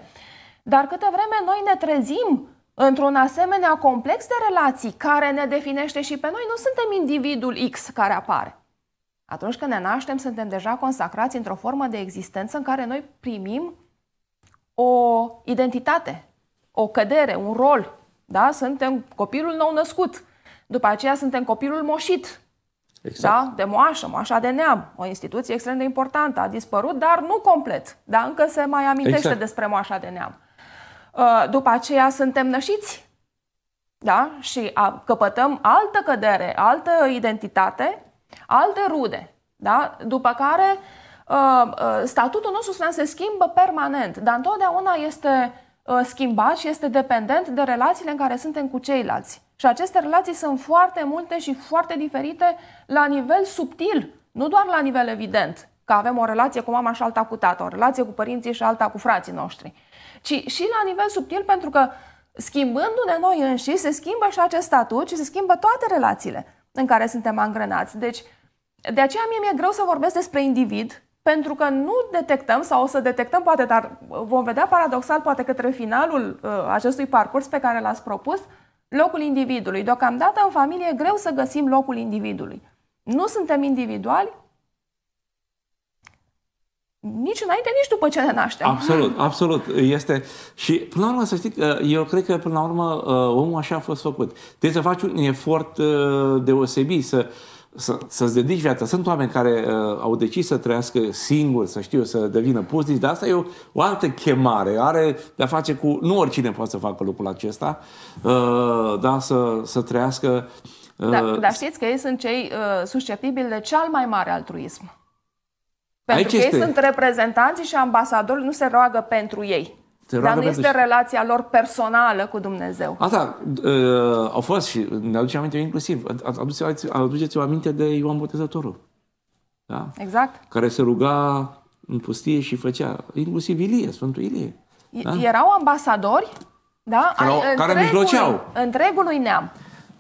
dar câte vreme noi ne trezim Într-un asemenea complex de relații care ne definește și pe noi, nu suntem individul X care apare. Atunci când ne naștem, suntem deja consacrați într-o formă de existență în care noi primim o identitate, o cădere, un rol. Da? Suntem copilul nou născut. După aceea suntem copilul moșit. Exact. Da? De moașă, moașa de neam. O instituție extrem de importantă. A dispărut, dar nu complet. Da? Încă se mai amintește exact. despre moașa de neam. Uh, după aceea suntem nășiți da? și a, căpătăm altă cădere, altă identitate, alte rude. Da? După care uh, uh, statutul nostru se schimbă permanent, dar întotdeauna este schimbat și este dependent de relațiile în care suntem cu ceilalți. Și aceste relații sunt foarte multe și foarte diferite la nivel subtil, nu doar la nivel evident că avem o relație cu mama și alta cu tata, o relație cu părinții și alta cu frații noștri, ci și la nivel subtil pentru că schimbându-ne noi înși, se schimbă și acest statut și se schimbă toate relațiile în care suntem angrenați. Deci, de aceea mie mi-e greu să vorbesc despre individ, pentru că nu detectăm sau o să detectăm poate, dar vom vedea paradoxal poate către finalul uh, acestui parcurs pe care l-ați propus, locul individului. Deocamdată în familie e greu să găsim locul individului. Nu suntem individuali, nici înainte, nici după ce ne naștem. Absolut, absolut. Este și până la urmă să știi că eu cred că până la urmă uh, omul așa a fost făcut. Trebuie să faci un efort uh, deosebit să să, să-ți dedici viața. Sunt oameni care uh, au decis să trăiască singuri, să știu, să devină pustici, dar asta e o, o altă chemare. Are de-a face cu... Nu oricine poate să facă lucrul acesta, uh, da, să, să trăiască... Da, uh, da, dar știți că ei sunt cei uh, susceptibili de cel mai mare altruism. Pentru Aici că este... ei sunt reprezentanții și ambasadorul nu se roagă pentru ei. Dar nu este relația lor personală cu Dumnezeu. Asta uh, da, ă, au fost și ne aduce aminte inclusiv. Aduceți-o aminte de Ioan Botezătorul. Da? Exact. Care se ruga în pustie și făcea, inclusiv Ilie, Sfântul Ilie. Da? Erau ambasadori da? Erau, întregului, care mijloceau. Întregului neam.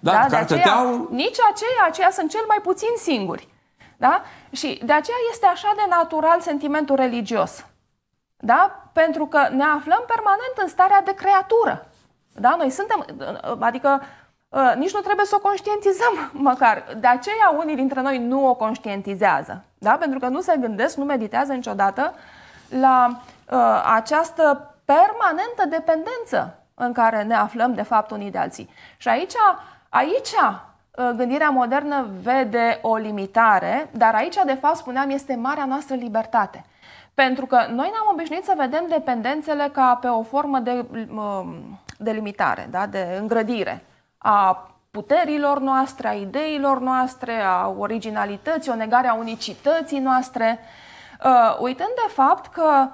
Da, da care aceea, Nici aceia, aceia sunt cel mai puțin singuri. Da? Și de aceea este așa de natural sentimentul religios. Da? Pentru că ne aflăm permanent în starea de creatură. Da? Noi suntem, adică ă, nici nu trebuie să o conștientizăm [LAUGHS] măcar. De aceea unii dintre noi nu o conștientizează. Da? Pentru că nu se gândesc, nu meditează niciodată la uh, această permanentă dependență în care ne aflăm de fapt unii de alții. Și aici, aici Uh, gândirea modernă vede o limitare, dar aici, de fapt, spuneam, este marea noastră libertate. Pentru că noi ne-am obișnuit să vedem dependențele ca pe o formă de, uh, de limitare, da? de îngrădire a puterilor noastre, a ideilor noastre, a originalității, o negare a unicității noastre, uh, uitând de fapt că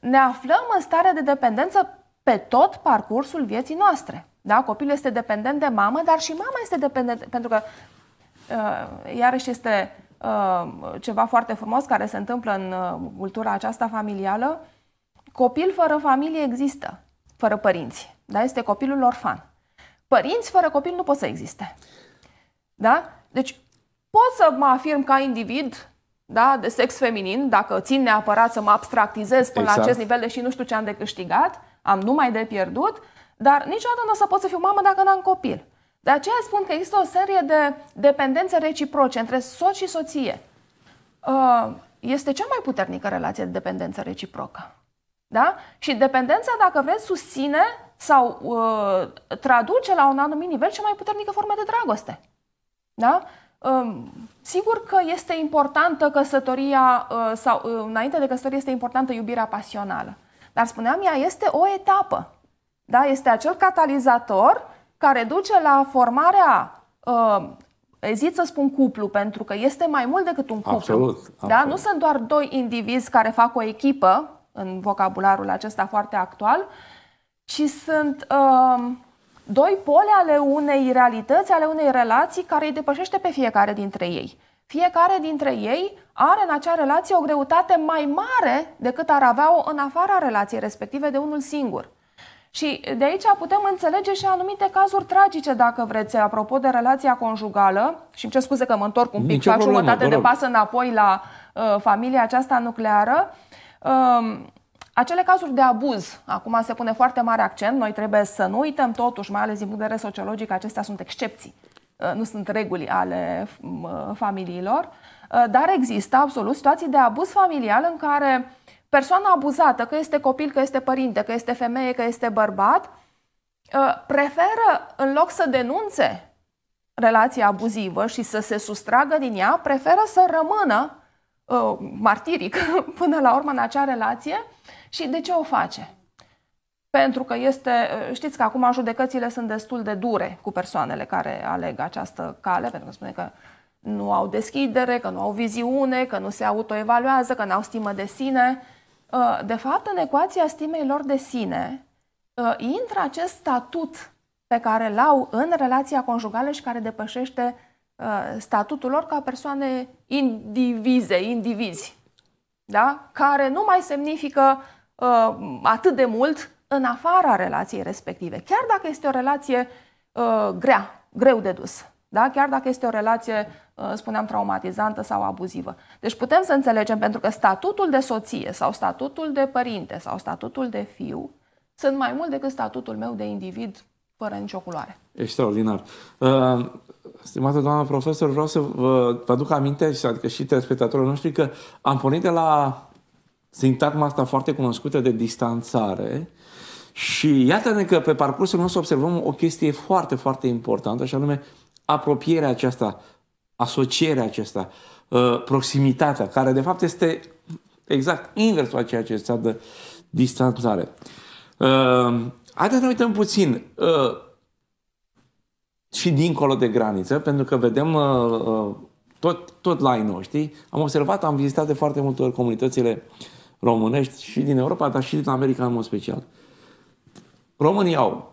ne aflăm în stare de dependență pe tot parcursul vieții noastre. Da? Copilul este dependent de mamă, dar și mama este dependentă, pentru că uh, iarăși este uh, ceva foarte frumos care se întâmplă în uh, cultura aceasta familială. Copil fără familie există, fără părinți. Da? Este copilul orfan. Părinți fără copil nu pot să existe. Da? Deci pot să mă afirm ca individ da, de sex feminin, dacă țin neapărat să mă abstractizez până exact. la acest nivel, deși nu știu ce am de câștigat, am numai de pierdut, dar niciodată nu o să pot să fiu mamă dacă n-am copil. De aceea spun că există o serie de dependențe reciproce între soț și soție. Uh, este cea mai puternică relație de dependență reciprocă. Da? Și dependența, dacă vreți, susține sau uh, traduce la un anumit nivel cea mai puternică formă de dragoste. Da? Uh, sigur că este importantă căsătoria, uh, sau uh, înainte de căsătorie este importantă iubirea pasională. Dar spuneam, ea este o etapă. Da? Este acel catalizator care duce la formarea, uh, ezit să spun cuplu, pentru că este mai mult decât un cuplu. Absolut, absolut. Da? Nu sunt doar doi indivizi care fac o echipă, în vocabularul acesta foarte actual, ci sunt uh, doi pole ale unei realități, ale unei relații care îi depășește pe fiecare dintre ei. Fiecare dintre ei are în acea relație o greutate mai mare decât ar avea-o în afara relației respective de unul singur. Și de aici putem înțelege și anumite cazuri tragice, dacă vreți, apropo de relația conjugală. Și ce scuze că mă întorc un pic, Nicio fac problemă, jumătate de pas înapoi la uh, familia aceasta nucleară. Uh, acele cazuri de abuz, acum se pune foarte mare accent, noi trebuie să nu uităm totuși, mai ales din punct de vedere sociologic, acestea sunt excepții, uh, nu sunt reguli ale uh, familiilor, uh, dar există absolut situații de abuz familial în care persoana abuzată, că este copil, că este părinte, că este femeie, că este bărbat, ă, preferă, în loc să denunțe relația abuzivă și să se sustragă din ea, preferă să rămână uh, martiric [LAUGHS] până la urmă în acea relație. Și de ce o face? Pentru că este, ă, știți că acum judecățile sunt destul de dure cu persoanele care aleg această cale, pentru că spune că nu au deschidere, că nu au viziune, că nu se autoevaluează, că nu au stimă de sine. Ă, de fapt, în ecuația stimei lor de sine ă, intră acest statut pe care îl au în relația conjugală și care depășește ă, statutul lor ca persoane indivize, indivizi, da? care nu mai semnifică atât de mult în afara relației respective, chiar dacă este o relație grea, greu de dus, da? chiar dacă este o relație Uh, spuneam, traumatizantă sau abuzivă. Deci putem să înțelegem, pentru că statutul de soție sau statutul de părinte sau statutul de fiu sunt mai mult decât statutul meu de individ fără nicio culoare. Extraordinar. Uh, stimată doamnă profesor, vreau să vă, vă aduc aminte, și adică și telespectatorilor noștri, că am pornit de la sintagma asta foarte cunoscută de distanțare și iată-ne că pe parcursul nostru observăm o chestie foarte, foarte importantă, și anume apropierea aceasta asocierea aceasta, uh, proximitatea, care de fapt este exact inversul a ceea ce înseamnă distanțare. Uh, haideți să ne uităm puțin uh, și dincolo de graniță, pentru că vedem tot, tot la ei noștri. Am observat, am vizitat de foarte multe ori comunitățile românești și din Europa, dar și din America în mod special. Românii au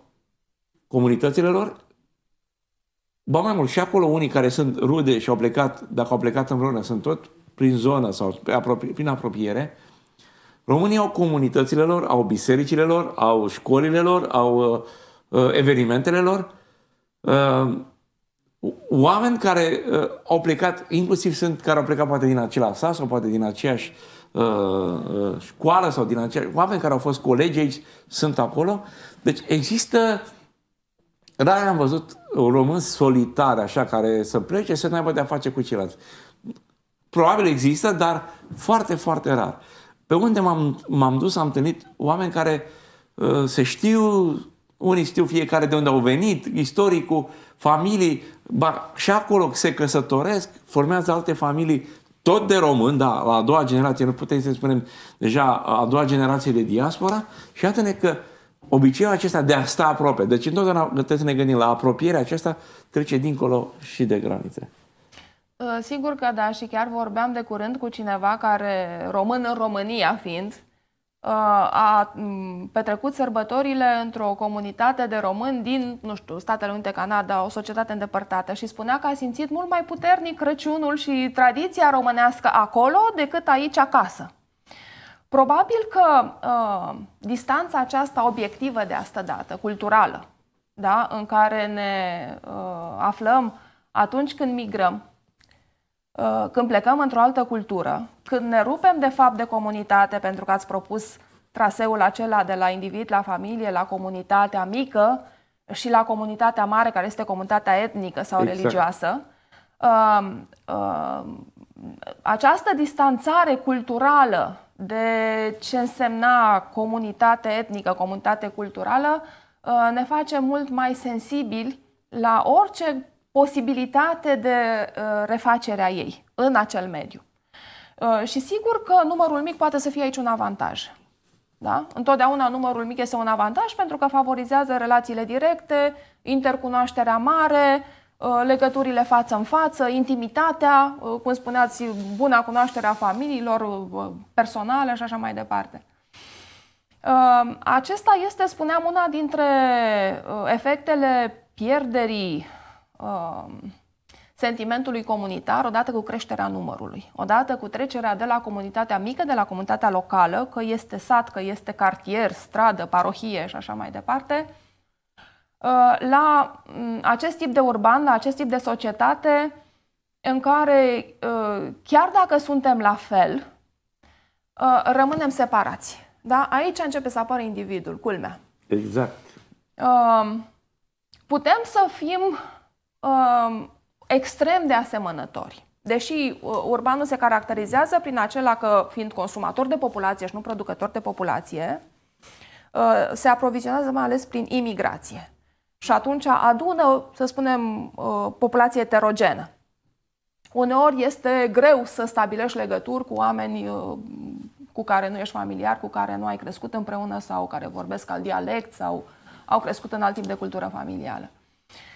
comunitățile lor Ba mai mult, și acolo unii care sunt rude și au plecat, dacă au plecat în vreună, sunt tot prin zonă sau apropi, prin apropiere, românii au comunitățile lor, au bisericile lor, au școlile lor, au uh, evenimentele lor. Uh, oameni care uh, au plecat, inclusiv sunt care au plecat poate din același sat sau poate din aceeași uh, uh, școală sau din aceeași... Oameni care au fost colegi aici sunt acolo. Deci există uh, Rar am văzut un român solitar, așa, care să plece, să nu aibă de-a face cu ceilalți. Probabil există, dar foarte, foarte rar. Pe unde m-am, m-am dus, am întâlnit oameni care uh, se știu, unii știu fiecare de unde au venit, istoricul, familii, ba, și acolo se căsătoresc, formează alte familii, tot de român, da, la a doua generație, nu putem să spunem deja a doua generație de diaspora, și iată-ne că uh, obiceiul acesta de a sta aproape. Deci întotdeauna trebuie să ne gândim la apropierea aceasta, trece dincolo și de granițe. Uh, sigur că da, și chiar vorbeam de curând cu cineva care, român în România fiind, uh, a mm, petrecut sărbătorile într-o comunitate de români din, nu știu, Statele Unite, Canada, o societate îndepărtată și spunea că a simțit mult mai puternic Crăciunul și tradiția românească acolo decât aici acasă. Probabil că uh, distanța aceasta obiectivă de asta dată, culturală, da, în care ne uh, aflăm atunci când migrăm, uh, când plecăm într-o altă cultură, când ne rupem de fapt de comunitate, pentru că ați propus traseul acela de la individ la familie, la comunitatea mică și la comunitatea mare, care este comunitatea etnică sau exact. religioasă, uh, uh, această distanțare culturală de ce însemna comunitate etnică, comunitate culturală, uh, ne face mult mai sensibili la orice posibilitate de uh, refacerea ei în acel mediu. Uh, și sigur că numărul mic poate să fie aici un avantaj. Da? Întotdeauna numărul mic este un avantaj pentru că favorizează relațiile directe, intercunoașterea mare, Uh, legăturile față în față, intimitatea, uh, cum spuneați, buna cunoașterea familiilor uh, personale și așa mai departe. Acesta este, spuneam, una dintre efectele pierderii sentimentului comunitar odată cu creșterea numărului, odată cu trecerea de la comunitatea mică, de la comunitatea locală, că este sat, că este cartier, stradă, parohie și așa mai departe, Uh, la mm, acest tip de urban, la acest tip de societate în care, uh, chiar dacă suntem la fel, uh, rămânem separați. Da? Aici începe să apară individul, culmea. Exact. Putem să fim extrem de asemănători. Deși urbanul se caracterizează prin acela că, fiind consumator de populație și nu producător de populație, se aprovizionează mai ales prin imigrație și atunci adună, să spunem, uh, populație eterogenă. Uneori este greu să stabilești legături cu oameni uh, cu care nu ești familiar, cu care nu ai crescut împreună sau care vorbesc al dialect sau au crescut în alt tip de cultură familială.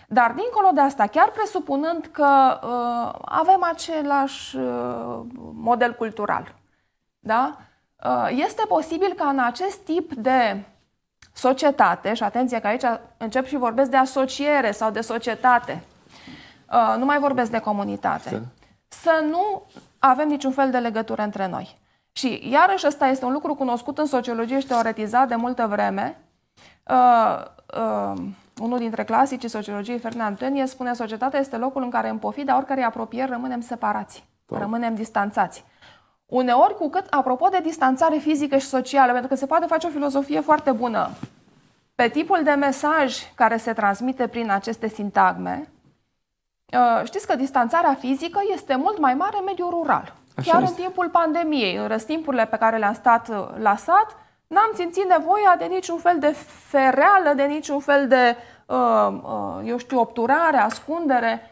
Dar dincolo de asta, chiar presupunând că uh, avem același uh, model cultural, da? uh, este posibil ca în acest tip de societate, și atenție că aici încep și vorbesc de asociere sau de societate, uh, nu mai vorbesc de comunitate, să nu avem niciun fel de legătură între noi. Și iarăși ăsta este un lucru cunoscut în sociologie și teoretizat de multă vreme. Uh, uh, unul dintre clasicii sociologiei, Fernand Tenie, spune societatea este locul în care, în pofida oricărei apropieri, rămânem separați, da. rămânem distanțați uneori cu cât, apropo de distanțare fizică și socială, pentru că se poate face o filozofie foarte bună pe tipul de mesaj care se transmite prin aceste sintagme, ă, știți că distanțarea fizică este mult mai mare în mediul rural. Așa Chiar este. în timpul pandemiei, în răstimpurile pe care le-am stat ă, la sat, n-am simțit nevoia de niciun fel de fereală, de niciun fel de, ă, eu știu, obturare, ascundere,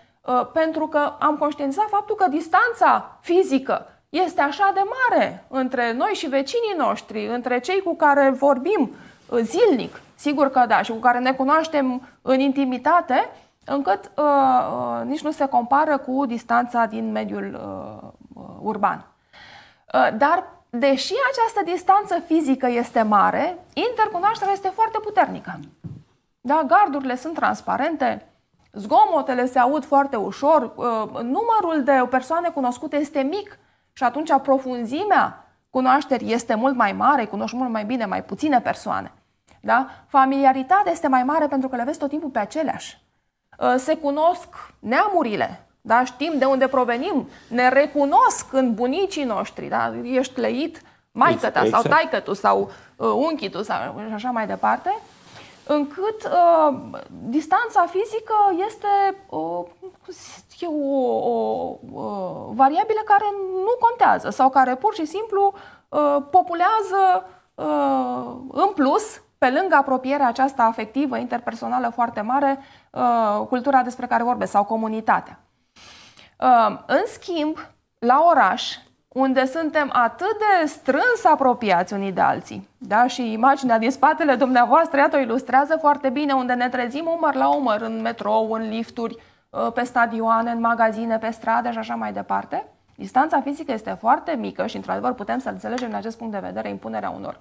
pentru că am conștientizat faptul că distanța fizică este așa de mare între noi și vecinii noștri, între cei cu care vorbim uh, zilnic, sigur că da, și cu care ne cunoaștem în intimitate, încât uh, uh, nici nu se compară cu distanța din mediul uh, uh, urban. Uh, dar, deși această distanță fizică este mare, intercunoașterea este foarte puternică. Da, gardurile sunt transparente, zgomotele se aud foarte ușor, uh, numărul de persoane cunoscute este mic, și atunci profunzimea cunoașterii este mult mai mare, cunoști mult mai bine mai puține persoane. Da? Familiaritatea este mai mare pentru că le vezi tot timpul pe aceleași. Ă, se cunosc neamurile, da? știm de unde provenim, ne recunosc în bunicii noștri, da? ești leit maică ta exact. sau taică tu sau ă, unchi tu sau și așa mai departe, încât uh, distanța fizică este uh, e o, o, o variabilă care nu contează sau care pur și simplu uh, populează uh, în plus, pe lângă apropierea aceasta afectivă, interpersonală foarte mare, uh, cultura despre care vorbesc sau comunitatea. Uh, în schimb, la oraș, unde suntem atât de strâns apropiați unii de alții. Da? Și imaginea din spatele dumneavoastră, iată, o ilustrează foarte bine, unde ne trezim umăr la umăr în metrou, în lifturi, Ă, pe stadioane, în magazine, pe stradă și așa mai departe. Distanța fizică este foarte mică și, într-adevăr, putem să înțelegem din acest punct de vedere impunerea unor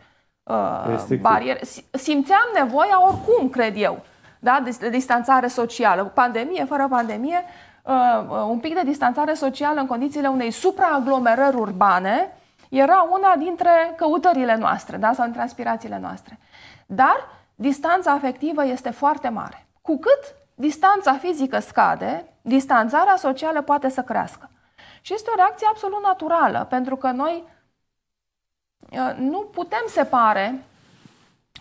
uh, bariere. Simțeam nevoia oricum, cred eu, da? de distanțare socială. Pandemie, fără pandemie, uh, un pic de distanțare socială în condițiile unei supraaglomerări urbane era una dintre căutările noastre da? sau dintre aspirațiile noastre. Dar distanța afectivă este foarte mare. Cu cât distanța fizică scade, distanțarea socială poate să crească. Și este o reacție absolut naturală, pentru că noi uh, nu putem separe,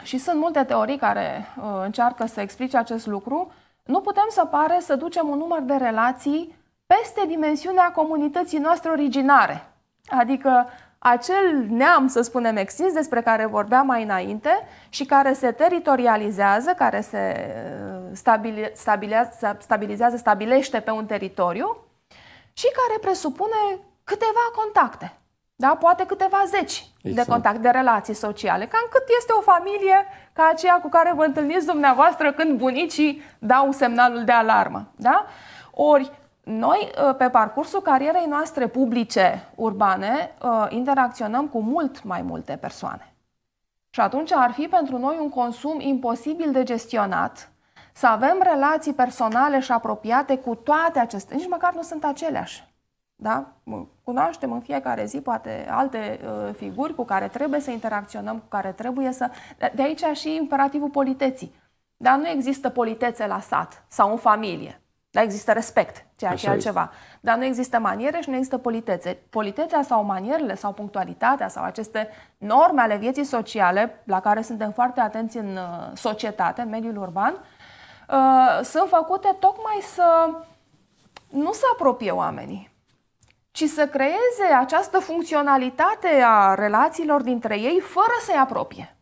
și sunt multe teorii care uh, încearcă să explice acest lucru, nu putem să pare să ducem un număr de relații peste dimensiunea comunității noastre originare. Adică acel neam, să spunem, extins despre care vorbeam mai înainte și care se teritorializează, care se uh, stabilizează, stabilește pe un teritoriu și care presupune câteva contacte. Da? Poate câteva zeci exact. de contacte, de relații sociale. Cam cât este o familie ca aceea cu care vă întâlniți dumneavoastră când bunicii dau semnalul de alarmă. Da? Ori noi, uh, pe parcursul carierei noastre publice urbane, uh, interacționăm cu mult mai multe persoane. Și atunci ar fi pentru noi un consum imposibil de gestionat să avem relații personale și apropiate cu toate acestea. Nici măcar nu sunt aceleași. Da? Cunoaștem în fiecare zi poate alte uh, figuri cu care trebuie să interacționăm, cu care trebuie să. De aici și imperativul politeții. Dar nu există politețe la sat sau în familie. Dar există respect, ceea ce e altceva. Dar nu există maniere și nu există politețe. Politețea sau manierele sau punctualitatea sau aceste norme ale vieții sociale, la care suntem foarte atenți în uh, societate, în mediul urban, uh, sunt făcute tocmai să nu se apropie oamenii, ci să creeze această funcționalitate a relațiilor dintre ei fără să-i apropie.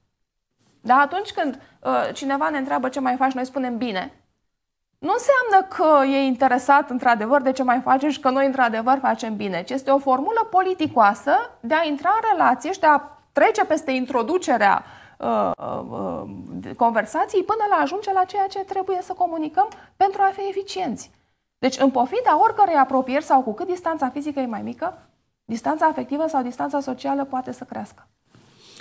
Da, atunci când uh, cineva ne întreabă ce mai faci, noi spunem bine nu înseamnă că e interesat într-adevăr de ce mai facem și că noi într-adevăr facem bine, ci este o formulă politicoasă de a intra în relație și de a trece peste introducerea uh, uh, conversației până la ajunge la ceea ce trebuie să comunicăm pentru a fi eficienți. Deci, în pofida oricărei apropieri sau cu cât distanța fizică e mai mică, distanța afectivă sau distanța socială poate să crească.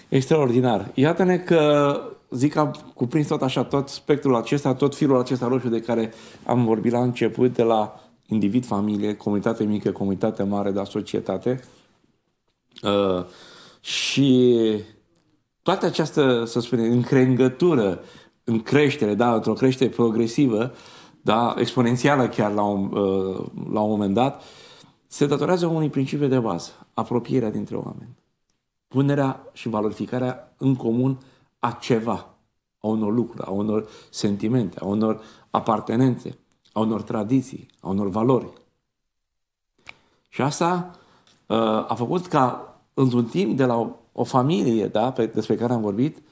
Extraordinar. Iată-ne că zic că am cuprins tot așa, tot spectrul acesta, tot firul acesta roșu de care am vorbit la început, de la individ, familie, comunitate mică, comunitate mare, dar societate. Uh, și toată această, să spunem, încrengătură în creștere, da, într-o creștere progresivă, da, exponențială chiar la un, uh, la un moment dat, se datorează unui principiu de bază, apropierea dintre oameni punerea și valorificarea în comun a ceva, a unor lucruri, a unor sentimente, a unor apartenențe, a unor tradiții, a unor valori. Și asta uh, a făcut ca, într-un timp, de la o familie da, pe, despre care am vorbit,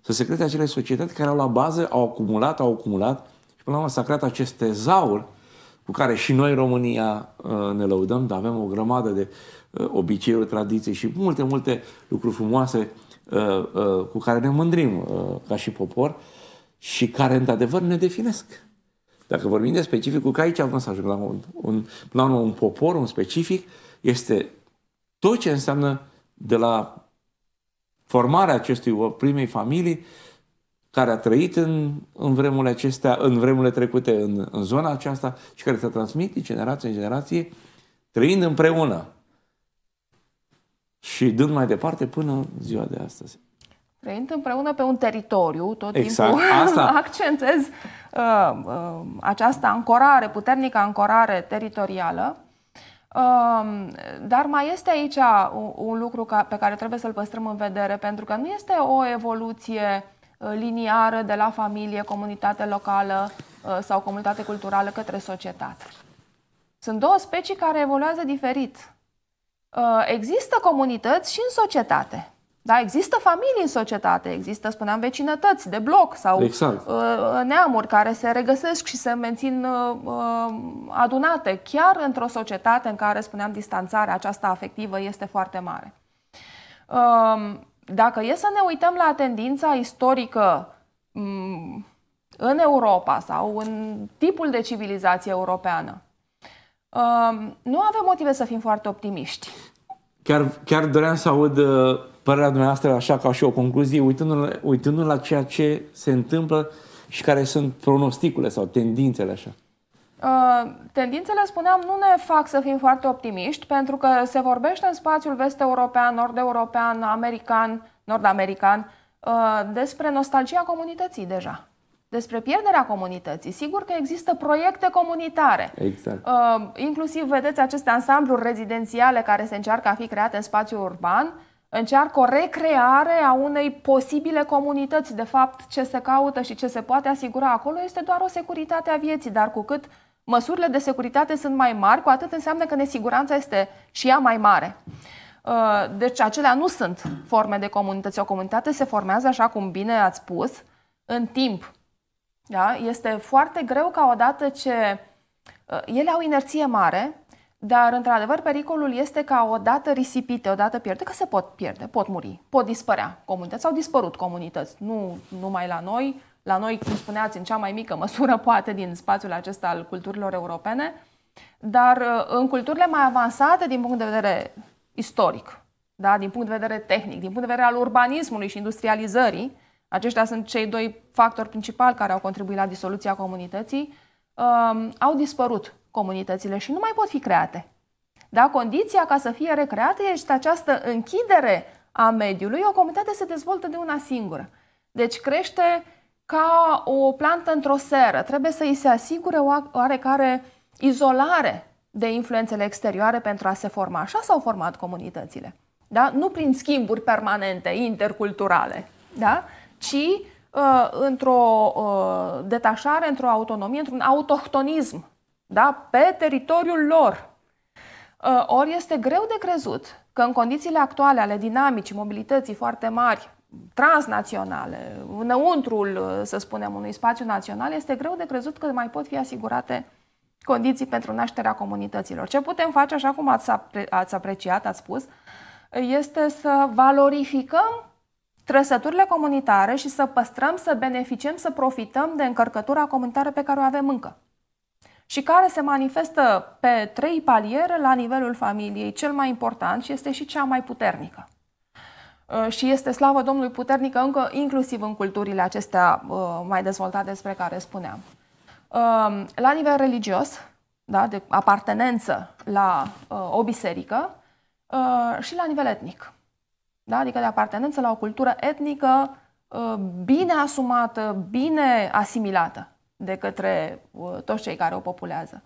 să se crede acele societăți care au la bază, au acumulat, au acumulat și până la urmă s-a creat acest tezaur cu care și noi România uh, ne lăudăm, dar avem o grămadă de Uh, obiceiuri, tradiții și multe, multe lucruri frumoase uh, uh, cu care ne mândrim ca și popor și care, într-adevăr, ne definesc. Dacă vorbim de specificul, că aici vreau să ajung la un, un, la un, popor, un specific, este tot ce înseamnă de la formarea acestui primei familii care a trăit în, în, vremurile, acestea, în vremurile trecute în, în zona aceasta și care se transmite generație în generație, trăind împreună și dând mai departe până ziua de astăzi. Trăind împreună pe un teritoriu, tot exact. timpul [LAUGHS] Asta... accentez uh, uh, această ancorare, puternică ancorare teritorială, uh, dar mai este aici un, un lucru ca, pe care trebuie să-l păstrăm în vedere, pentru că nu este o evoluție uh, liniară de la familie, comunitate locală uh, sau comunitate culturală către societate. Sunt două specii care evoluează diferit Uh, există comunități și în societate. Da, există familii în societate, există, spuneam, vecinătăți de bloc sau exact. Uh, neamuri care se regăsesc și se mențin uh, adunate, chiar într-o societate în care, spuneam, distanțarea aceasta afectivă este foarte mare. Um, dacă e să ne uităm la tendința istorică mm, în Europa sau în tipul de civilizație europeană, Uh, nu avem motive să fim foarte optimiști. Chiar, chiar doream să aud uh, părerea dumneavoastră așa ca și o concluzie, uitându-ne, uitându la ceea ce se întâmplă și care sunt pronosticurile sau tendințele așa. Uh, tendințele, spuneam, nu ne fac să fim foarte optimiști, pentru că se vorbește în spațiul vest-european, nord-european, american, nord-american, uh, despre nostalgia comunității deja. Despre pierderea comunității, sigur că există proiecte comunitare. Exact. Uh, inclusiv, vedeți, aceste ansambluri rezidențiale care se încearcă a fi create în spațiul urban, încearcă o recreare a unei posibile comunități. De fapt, ce se caută și ce se poate asigura acolo este doar o securitate a vieții, dar cu cât măsurile de securitate sunt mai mari, cu atât înseamnă că nesiguranța este și ea mai mare. Uh, deci acelea nu sunt forme de comunități. O comunitate se formează, așa cum bine ați spus, în timp. Da? Este foarte greu ca odată ce uh, ele au inerție mare, dar, într-adevăr, pericolul este ca odată risipite, odată pierde, că se pot pierde, pot muri, pot dispărea comunități. Au dispărut comunități, nu numai la noi, la noi, cum spuneați, în cea mai mică măsură, [LAUGHS] poate, din spațiul acesta al culturilor europene, dar uh, în culturile mai avansate, din punct de vedere istoric, da? din punct de vedere tehnic, din punct de vedere al urbanismului și industrializării, aceștia sunt cei doi factori principali care au contribuit la disoluția comunității, um, au dispărut comunitățile și nu mai pot fi create. Da? Condiția ca să fie recreată este această închidere a mediului. O comunitate se dezvoltă de una singură. Deci crește ca o plantă într-o seră. Trebuie să îi se asigure oarecare izolare de influențele exterioare pentru a se forma. Așa s-au format comunitățile. Da? Nu prin schimburi permanente, interculturale. Da? ci uh, într-o uh, detașare, într-o autonomie, într-un autohtonism da? pe teritoriul lor. Uh, ori este greu de crezut că în condițiile actuale ale dinamicii mobilității foarte mari, transnaționale, înăuntrul, să spunem, unui spațiu național, este greu de crezut că mai pot fi asigurate condiții pentru nașterea comunităților. Ce putem face, așa cum ați, ați apreciat, ați spus, este să valorificăm trăsăturile comunitare și să păstrăm, să beneficiem, să profităm de încărcătura comunitară pe care o avem încă și care se manifestă pe trei paliere la nivelul familiei, cel mai important și este și cea mai puternică. Uh, și este slavă Domnului puternică încă inclusiv în culturile acestea uh, mai dezvoltate despre care spuneam. Uh, la nivel religios, da, de apartenență la o biserică și la nivel etnic da? adică de apartenență la o cultură etnică ă, bine asumată, bine asimilată de către ă, toți cei care o populează.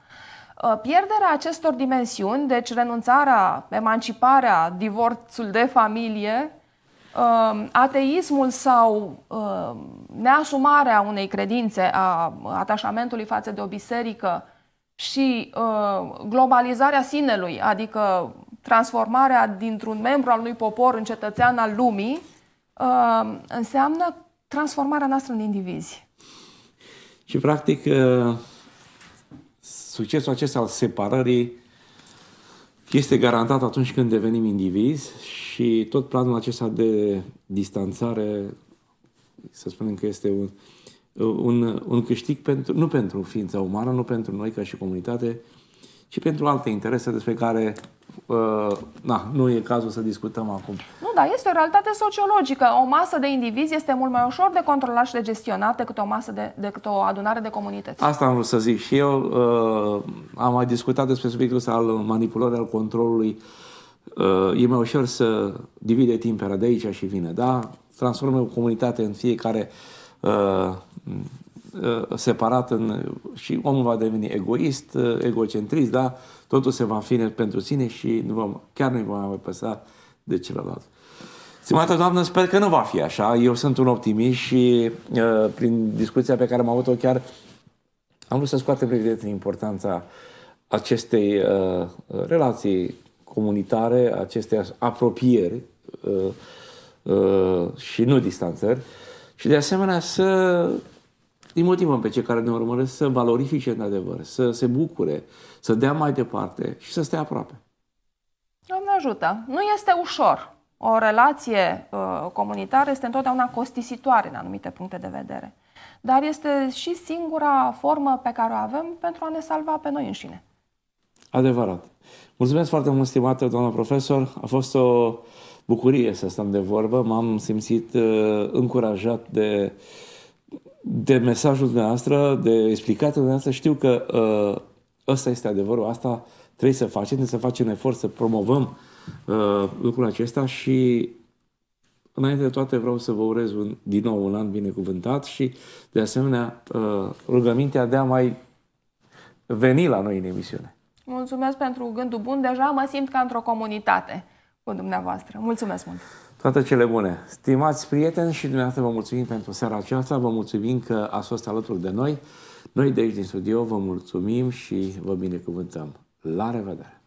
Ă, pierderea acestor dimensiuni, deci renunțarea, emanciparea, divorțul de familie, ateismul sau neasumarea unei credințe, a atașamentului față de o biserică și globalizarea sinelui, adică transformarea dintr-un membru al unui popor în cetățean al lumii uh, înseamnă transformarea noastră în indivizi. Și, practic, uh, succesul acesta al separării este garantat atunci când devenim indivizi și tot planul acesta de distanțare, să spunem că este un, un, un câștig pentru, nu pentru ființa umană, nu pentru noi ca și comunitate, ci pentru alte interese despre care Uh, na, nu e cazul să discutăm acum. Nu, dar este o realitate sociologică. O masă de indivizi este mult mai ușor de controlat și de gestionat decât o masă de, decât o adunare de comunități. Asta am vrut să zic și eu. Uh, am mai discutat despre subiectul ăsta al manipulării, al controlului. Uh, e mai ușor să divide timpera de aici și vine, da? Transformă o comunitate în fiecare uh, Uh, separat în, și omul va deveni egoist, uh, egocentrist, da? Totul se va fi pentru sine și nu vom, chiar nu vom mai păsa de celălalt. Stimată doamnă, sper că nu va fi așa. Eu sunt un optimist și uh, prin discuția pe care am avut-o chiar am vrut să scoatem evident importanța acestei uh, relații comunitare, acestei apropieri uh, uh, și nu distanțări și de asemenea să îi motivăm pe cei care ne urmăresc să valorifice în adevăr să se bucure, să dea mai departe și să stea aproape. Doamne ajută! Nu este ușor. O relație uh, comunitară este întotdeauna costisitoare în anumite puncte de vedere. Dar este și singura formă pe care o avem pentru a ne salva pe noi înșine. Adevărat. Mulțumesc foarte mult, stimată doamnă profesor. A fost o bucurie să stăm de vorbă. M-am simțit uh, încurajat de uh, de mesajul dumneavoastră, de explicația dumneavoastră, știu că uh, ăsta este adevărul, asta trebuie să facem, trebuie să facem efort să promovăm uh, lucrul acesta și Înainte de toate vreau să vă urez un, din nou un an binecuvântat și de asemenea uh, rugămintea de a mai veni la noi în emisiune. Mulțumesc pentru gândul bun. Deja mă simt ca într-o comunitate cu dumneavoastră. Mulțumesc mult! Toate cele bune! Stimați prieteni și dumneavoastră vă mulțumim pentru seara aceasta, vă mulțumim că ați fost alături de noi. Noi de aici din studio vă mulțumim și vă binecuvântăm. La revedere!